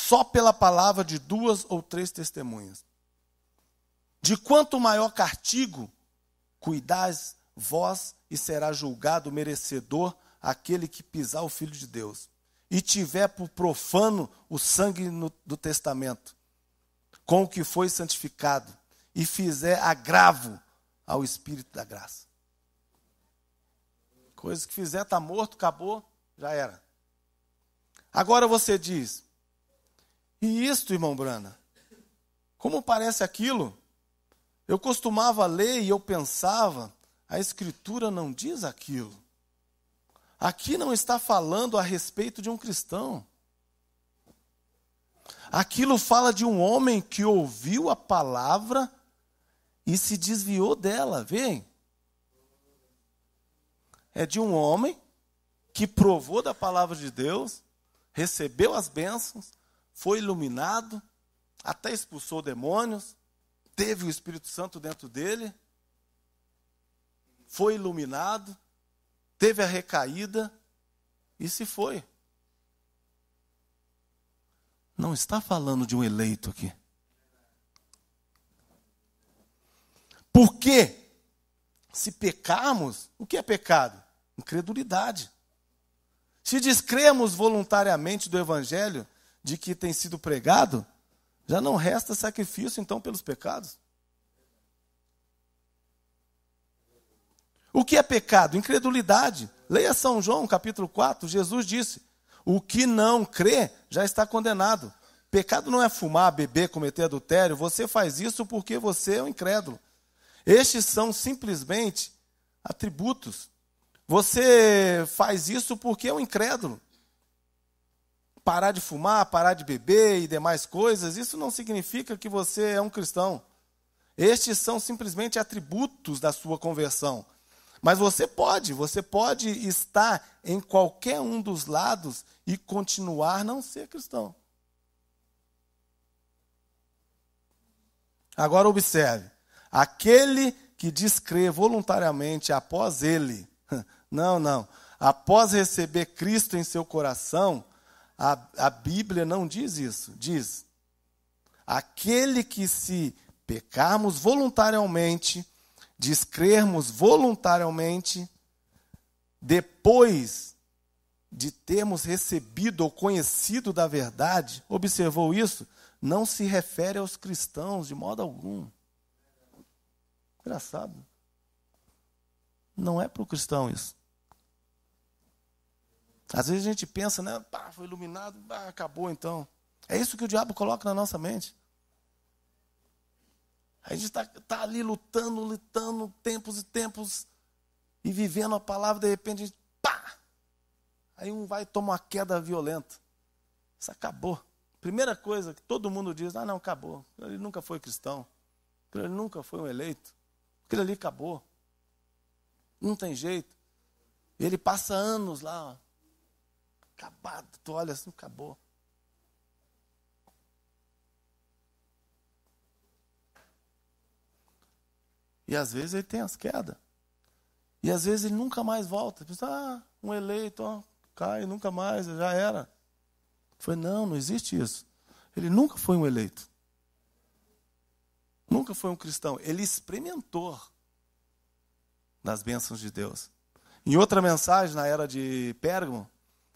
só pela palavra de duas ou três testemunhas. De quanto maior cartigo cuidais vós e será julgado merecedor aquele que pisar o filho de Deus e tiver por profano o sangue no, do testamento com o que foi santificado e fizer agravo ao espírito da graça. Coisa que fizer, está morto, acabou, já era. Agora você diz: e isto, irmão Brana, como parece aquilo? Eu costumava ler e eu pensava, a Escritura não diz aquilo. Aqui não está falando a respeito de um cristão. Aquilo fala de um homem que ouviu a palavra e se desviou dela, vem? É de um homem que provou da palavra de Deus, recebeu as bênçãos, foi iluminado, até expulsou demônios, teve o Espírito Santo dentro dele, foi iluminado, teve a recaída e se foi. Não está falando de um eleito aqui. Porque se pecarmos, o que é pecado? Incredulidade. Se descremos voluntariamente do Evangelho, de que tem sido pregado, já não resta sacrifício então pelos pecados. O que é pecado? Incredulidade. Leia São João, capítulo 4, Jesus disse: "O que não crê já está condenado". Pecado não é fumar, beber, cometer adultério, você faz isso porque você é um incrédulo. Estes são simplesmente atributos. Você faz isso porque é um incrédulo parar de fumar, parar de beber e demais coisas, isso não significa que você é um cristão. Estes são simplesmente atributos da sua conversão. Mas você pode, você pode estar em qualquer um dos lados e continuar não ser cristão. Agora observe: aquele que descrê voluntariamente após ele, (laughs) não, não, após receber Cristo em seu coração, a, a Bíblia não diz isso. Diz: aquele que se pecarmos voluntariamente, descrermos voluntariamente, depois de termos recebido ou conhecido da verdade, observou isso? Não se refere aos cristãos de modo algum. Engraçado. Não é para o cristão isso. Às vezes a gente pensa, né? Pá, foi iluminado, pá, acabou então. É isso que o diabo coloca na nossa mente. A gente está tá ali lutando, lutando, tempos e tempos, e vivendo a palavra, de repente a gente, pá! Aí um vai tomar uma queda violenta. Isso acabou. Primeira coisa que todo mundo diz, ah não, acabou. Ele nunca foi cristão. Ele nunca foi um eleito. Aquilo ali acabou. Não tem jeito. Ele passa anos lá, acabado. Tu olha assim, acabou. E às vezes ele tem as quedas. E às vezes ele nunca mais volta. Pensa, ah, um eleito, ó, cai, nunca mais, já era. Foi, não, não existe isso. Ele nunca foi um eleito. Nunca foi um cristão. Ele experimentou das bênçãos de Deus. Em outra mensagem, na era de Pérgamo,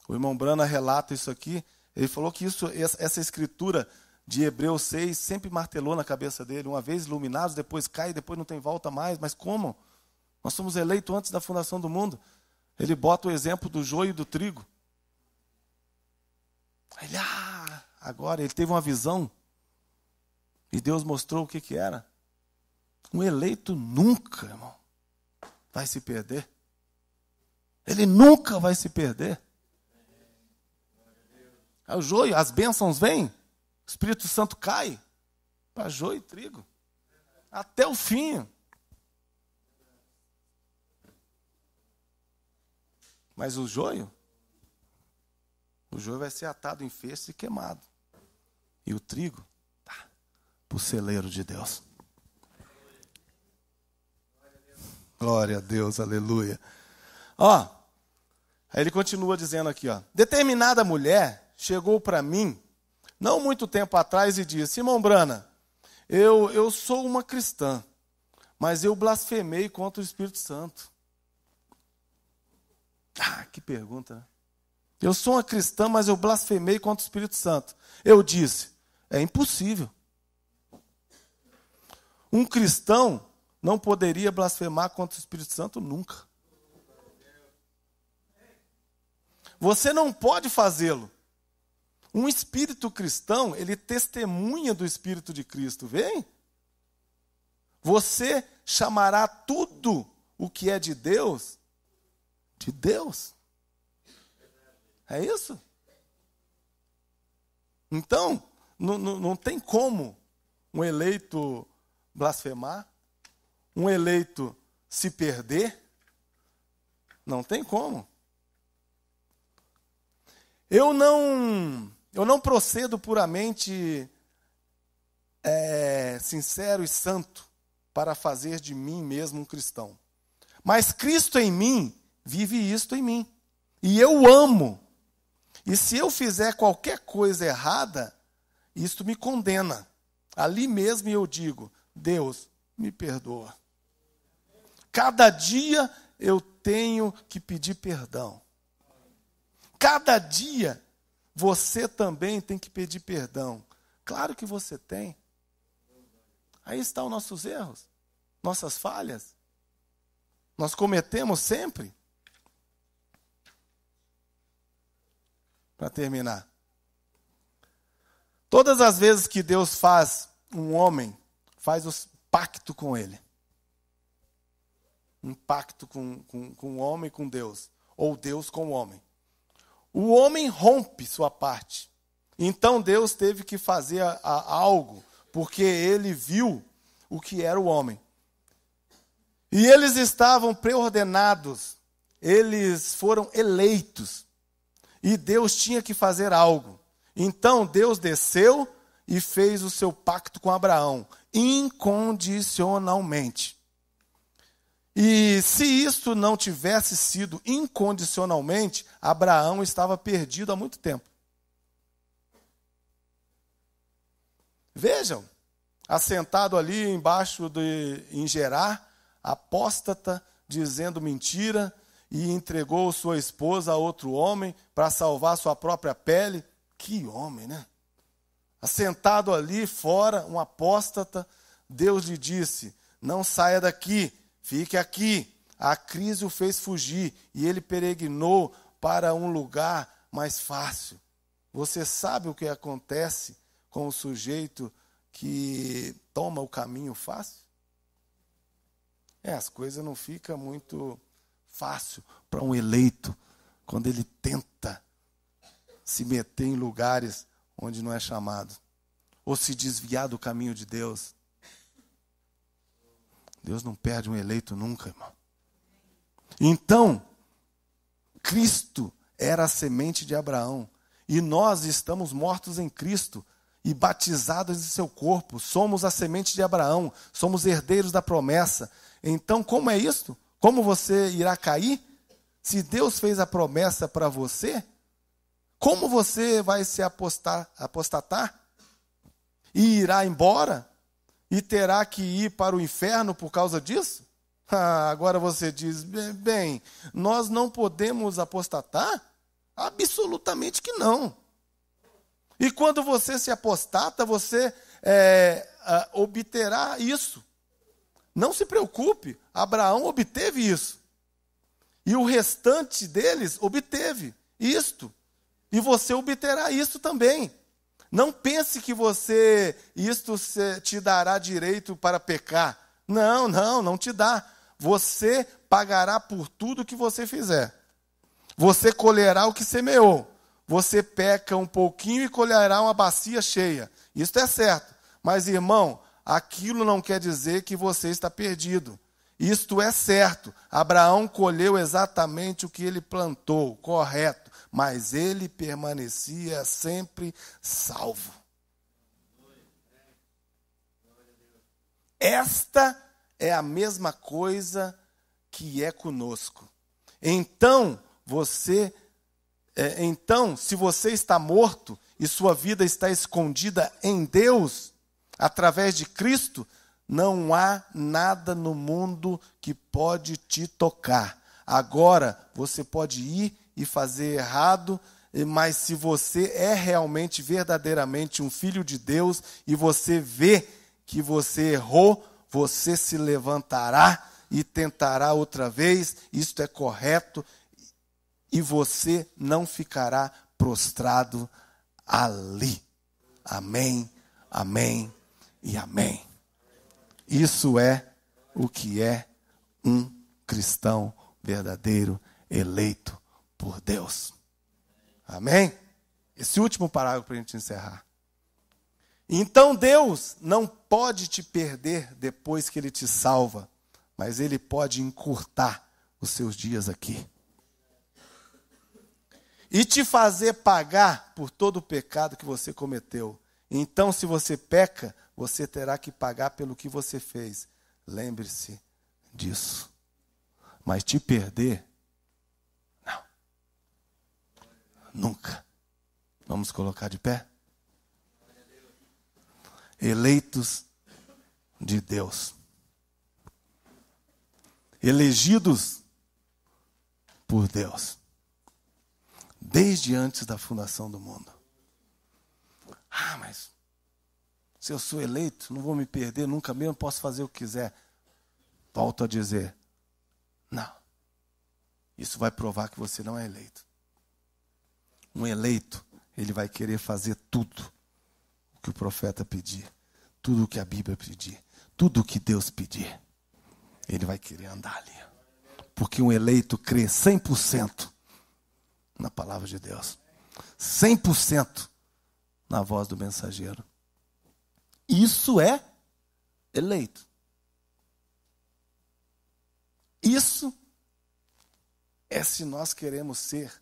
o irmão Brana relata isso aqui. Ele falou que isso, essa escritura de Hebreus 6 sempre martelou na cabeça dele. Uma vez iluminados, depois cai, depois não tem volta mais. Mas como? Nós somos eleitos antes da fundação do mundo. Ele bota o exemplo do joio e do trigo. Ele, ah, agora ele teve uma visão e Deus mostrou o que, que era. Um eleito nunca, irmão, vai se perder. Ele nunca vai se perder. É o joio, as bênçãos vêm, o Espírito Santo cai para joio e trigo. Até o fim. Mas o joio, o joio vai ser atado em feixe e queimado. E o trigo, tá, para o celeiro de Deus. Glória a Deus, aleluia. Ó, aí ele continua dizendo aqui, ó. Determinada mulher chegou para mim, não muito tempo atrás, e disse: Irmão Brana, eu, eu sou uma cristã, mas eu blasfemei contra o Espírito Santo. Ah, que pergunta, né? Eu sou uma cristã, mas eu blasfemei contra o Espírito Santo. Eu disse: é impossível. Um cristão não poderia blasfemar contra o Espírito Santo nunca. Você não pode fazê-lo. Um espírito cristão, ele testemunha do espírito de Cristo, vem? Você chamará tudo o que é de Deus de Deus. É isso? Então, não, não, tem como um eleito blasfemar, um eleito se perder. Não tem como. Eu não eu não procedo puramente é, sincero e santo para fazer de mim mesmo um cristão. Mas Cristo em mim vive isto em mim. E eu amo. E se eu fizer qualquer coisa errada, isto me condena. Ali mesmo eu digo: Deus, me perdoa. Cada dia eu tenho que pedir perdão. Cada dia você também tem que pedir perdão. Claro que você tem. Aí estão nossos erros, nossas falhas. Nós cometemos sempre. Para terminar. Todas as vezes que Deus faz um homem, faz o pacto com ele. Um pacto com, com, com o homem com Deus. Ou Deus com o homem o homem rompe sua parte. Então Deus teve que fazer a, a algo, porque ele viu o que era o homem. E eles estavam preordenados, eles foram eleitos. E Deus tinha que fazer algo. Então Deus desceu e fez o seu pacto com Abraão, incondicionalmente. E se isto não tivesse sido incondicionalmente, Abraão estava perdido há muito tempo. Vejam, assentado ali embaixo de em Gerar, apóstata, dizendo mentira, e entregou sua esposa a outro homem para salvar sua própria pele. Que homem, né? Assentado ali fora, um apóstata, Deus lhe disse: Não saia daqui Fique aqui. A crise o fez fugir e ele peregrinou para um lugar mais fácil. Você sabe o que acontece com o sujeito que toma o caminho fácil? É, as coisas não ficam muito fácil para um eleito quando ele tenta se meter em lugares onde não é chamado ou se desviar do caminho de Deus. Deus não perde um eleito nunca, irmão. Então, Cristo era a semente de Abraão. E nós estamos mortos em Cristo e batizados em seu corpo. Somos a semente de Abraão, somos herdeiros da promessa. Então, como é isto? Como você irá cair? Se Deus fez a promessa para você, como você vai se apostar, apostatar? E irá embora? e terá que ir para o inferno por causa disso? Ah, agora você diz, bem, nós não podemos apostatar? Absolutamente que não. E quando você se apostata, você é, ah, obterá isso. Não se preocupe, Abraão obteve isso. E o restante deles obteve isto. E você obterá isso também. Não pense que você, isto te dará direito para pecar. Não, não, não te dá. Você pagará por tudo que você fizer. Você colherá o que semeou. Você peca um pouquinho e colherá uma bacia cheia. Isto é certo. Mas, irmão, aquilo não quer dizer que você está perdido. Isto é certo. Abraão colheu exatamente o que ele plantou, correto mas ele permanecia sempre salvo. Esta é a mesma coisa que é conosco. Então, você é, então, se você está morto e sua vida está escondida em Deus, através de Cristo, não há nada no mundo que pode te tocar. Agora você pode ir e fazer errado, mas se você é realmente, verdadeiramente um filho de Deus e você vê que você errou, você se levantará e tentará outra vez, isto é correto, e você não ficará prostrado ali. Amém, amém e amém. Isso é o que é um cristão verdadeiro, eleito por Deus. Amém? Esse último parágrafo para a gente encerrar. Então Deus não pode te perder depois que Ele te salva, mas Ele pode encurtar os seus dias aqui e te fazer pagar por todo o pecado que você cometeu. Então, se você peca, você terá que pagar pelo que você fez. Lembre-se disso. Mas te perder nunca. Vamos colocar de pé? Eleitos de Deus. Elegidos por Deus. Desde antes da fundação do mundo. Ah, mas se eu sou eleito, não vou me perder nunca mesmo, posso fazer o que quiser. Volto a dizer: não. Isso vai provar que você não é eleito um eleito, ele vai querer fazer tudo o que o profeta pedir, tudo o que a Bíblia pedir, tudo o que Deus pedir. Ele vai querer andar ali. Porque um eleito crê 100% na palavra de Deus, 100% na voz do mensageiro. Isso é eleito. Isso é se nós queremos ser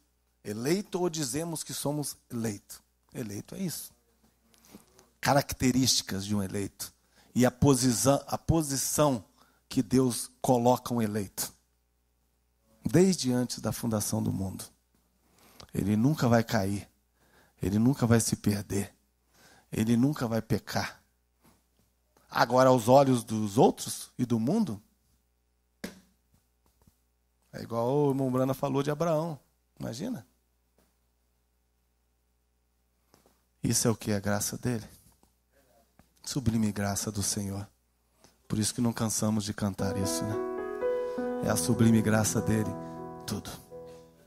Eleito ou dizemos que somos eleito? Eleito é isso. Características de um eleito. E a posição, a posição que Deus coloca um eleito. Desde antes da fundação do mundo. Ele nunca vai cair. Ele nunca vai se perder. Ele nunca vai pecar. Agora, aos olhos dos outros e do mundo, é igual o irmão Brana falou de Abraão. Imagina? Isso é o que? A graça dele? Sublime graça do Senhor. Por isso que não cansamos de cantar isso, né? É a sublime graça dele, tudo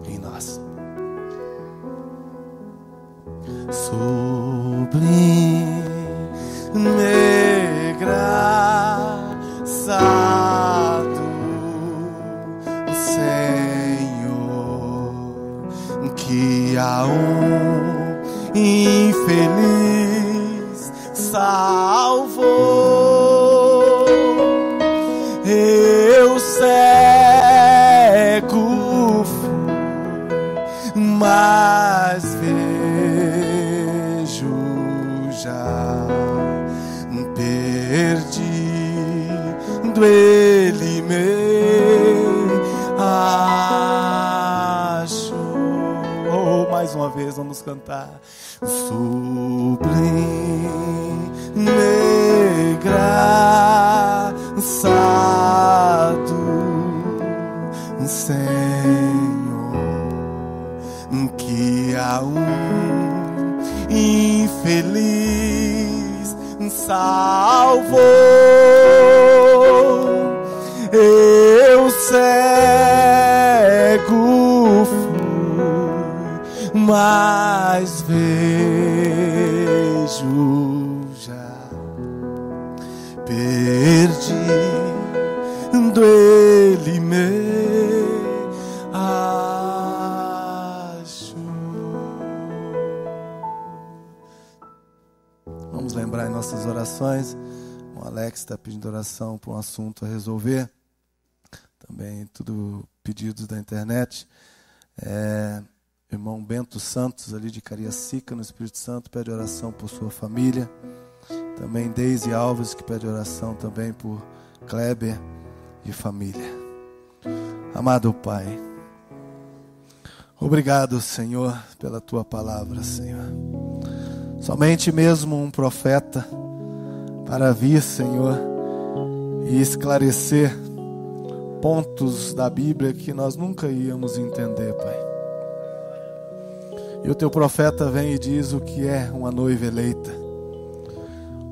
em nós. Sublime graça do Senhor que a um feliz salvou. Eu cego fui, mas vejo já perdido ele me achou. Oh, mais uma vez vamos cantar sublime do Senhor, que a um infeliz salvou. Eu sei. mais vejo já perdido ele me acho. Vamos lembrar em nossas orações. O Alex está pedindo oração para um assunto a resolver. Também tudo pedidos da internet. É, irmão Bento Santos, ali de Cariacica, no Espírito Santo, pede oração por sua família. Também Deise Alves, que pede oração também por Kleber e família. Amado Pai, obrigado, Senhor, pela tua palavra, Senhor. Somente mesmo um profeta para vir, Senhor, e esclarecer pontos da Bíblia que nós nunca íamos entender, Pai. E o teu profeta vem e diz o que é uma noiva eleita,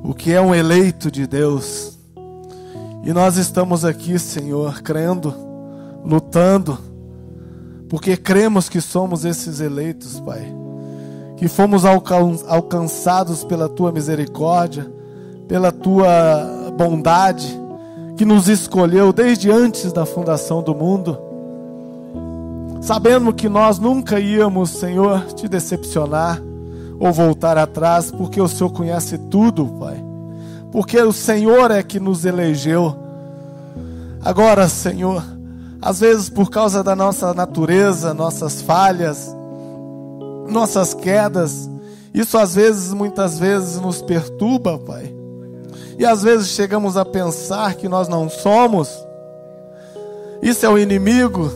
o que é um eleito de Deus. E nós estamos aqui, Senhor, crendo, lutando, porque cremos que somos esses eleitos, Pai, que fomos alcançados pela tua misericórdia, pela tua bondade, que nos escolheu desde antes da fundação do mundo sabendo que nós nunca íamos, Senhor, te decepcionar ou voltar atrás, porque o Senhor conhece tudo, Pai. Porque o Senhor é que nos elegeu. Agora, Senhor, às vezes por causa da nossa natureza, nossas falhas, nossas quedas, isso às vezes, muitas vezes nos perturba, Pai. E às vezes chegamos a pensar que nós não somos. Isso é o inimigo,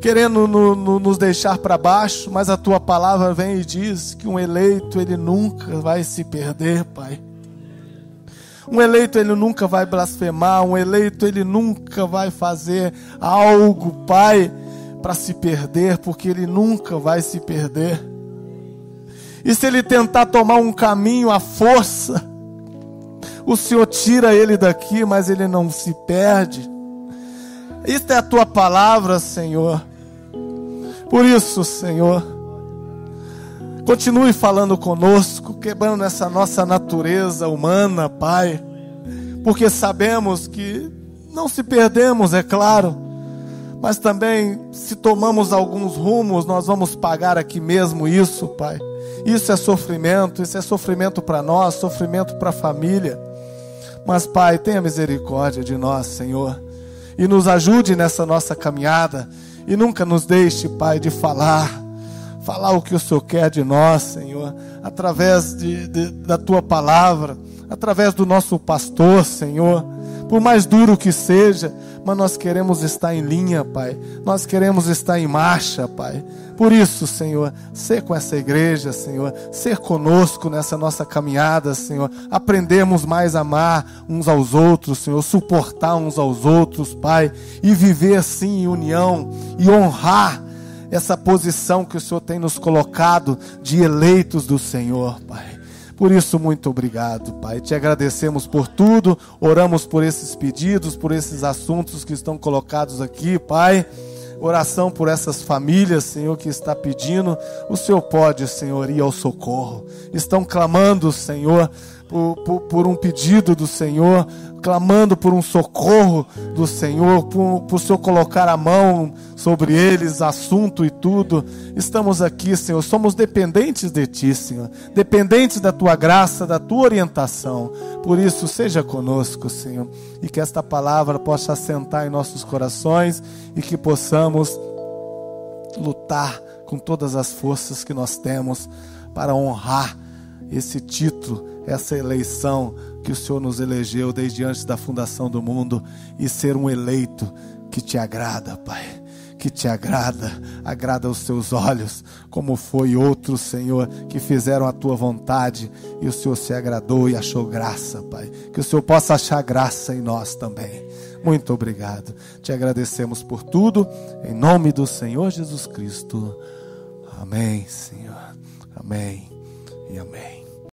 querendo no, no, nos deixar para baixo, mas a tua palavra vem e diz que um eleito ele nunca vai se perder, Pai. Um eleito ele nunca vai blasfemar, um eleito ele nunca vai fazer algo, Pai, para se perder, porque ele nunca vai se perder. E se ele tentar tomar um caminho à força, o Senhor tira ele daqui, mas ele não se perde. Isto é a tua palavra, Senhor. Por isso, Senhor, continue falando conosco, quebrando essa nossa natureza humana, Pai, porque sabemos que não se perdemos, é claro, mas também se tomamos alguns rumos, nós vamos pagar aqui mesmo isso, Pai. Isso é sofrimento, isso é sofrimento para nós, sofrimento para a família. Mas, Pai, tenha misericórdia de nós, Senhor, e nos ajude nessa nossa caminhada e nunca nos deixe, Pai, de falar, falar o que o Senhor quer de nós, Senhor, através de, de, da tua palavra, através do nosso pastor, Senhor, por mais duro que seja, mas nós queremos estar em linha, Pai. Nós queremos estar em marcha, Pai. Por isso, Senhor, ser com essa igreja, Senhor, ser conosco nessa nossa caminhada, Senhor. Aprendermos mais a amar uns aos outros, Senhor, suportar uns aos outros, Pai, e viver assim em união e honrar essa posição que o Senhor tem nos colocado de eleitos do Senhor, Pai. Por isso, muito obrigado, Pai. Te agradecemos por tudo, oramos por esses pedidos, por esses assuntos que estão colocados aqui, Pai. Oração por essas famílias, Senhor, que está pedindo. O Senhor pode, Senhor, ir ao socorro. Estão clamando, Senhor, por, por, por um pedido do Senhor, clamando por um socorro do Senhor, por, por o Senhor colocar a mão sobre eles, assunto e tudo. Estamos aqui, Senhor, somos dependentes de Ti, Senhor, dependentes da Tua graça, da Tua orientação. Por isso, seja conosco, Senhor, e que esta palavra possa assentar em nossos corações e que possamos lutar com todas as forças que nós temos para honrar esse título, essa eleição que o Senhor nos elegeu desde antes da fundação do mundo e ser um eleito que te agrada, Pai que te agrada, agrada aos teus olhos, como foi outro, Senhor, que fizeram a tua vontade e o Senhor se agradou e achou graça, Pai. Que o Senhor possa achar graça em nós também. Muito obrigado. Te agradecemos por tudo, em nome do Senhor Jesus Cristo. Amém, Senhor. Amém e amém.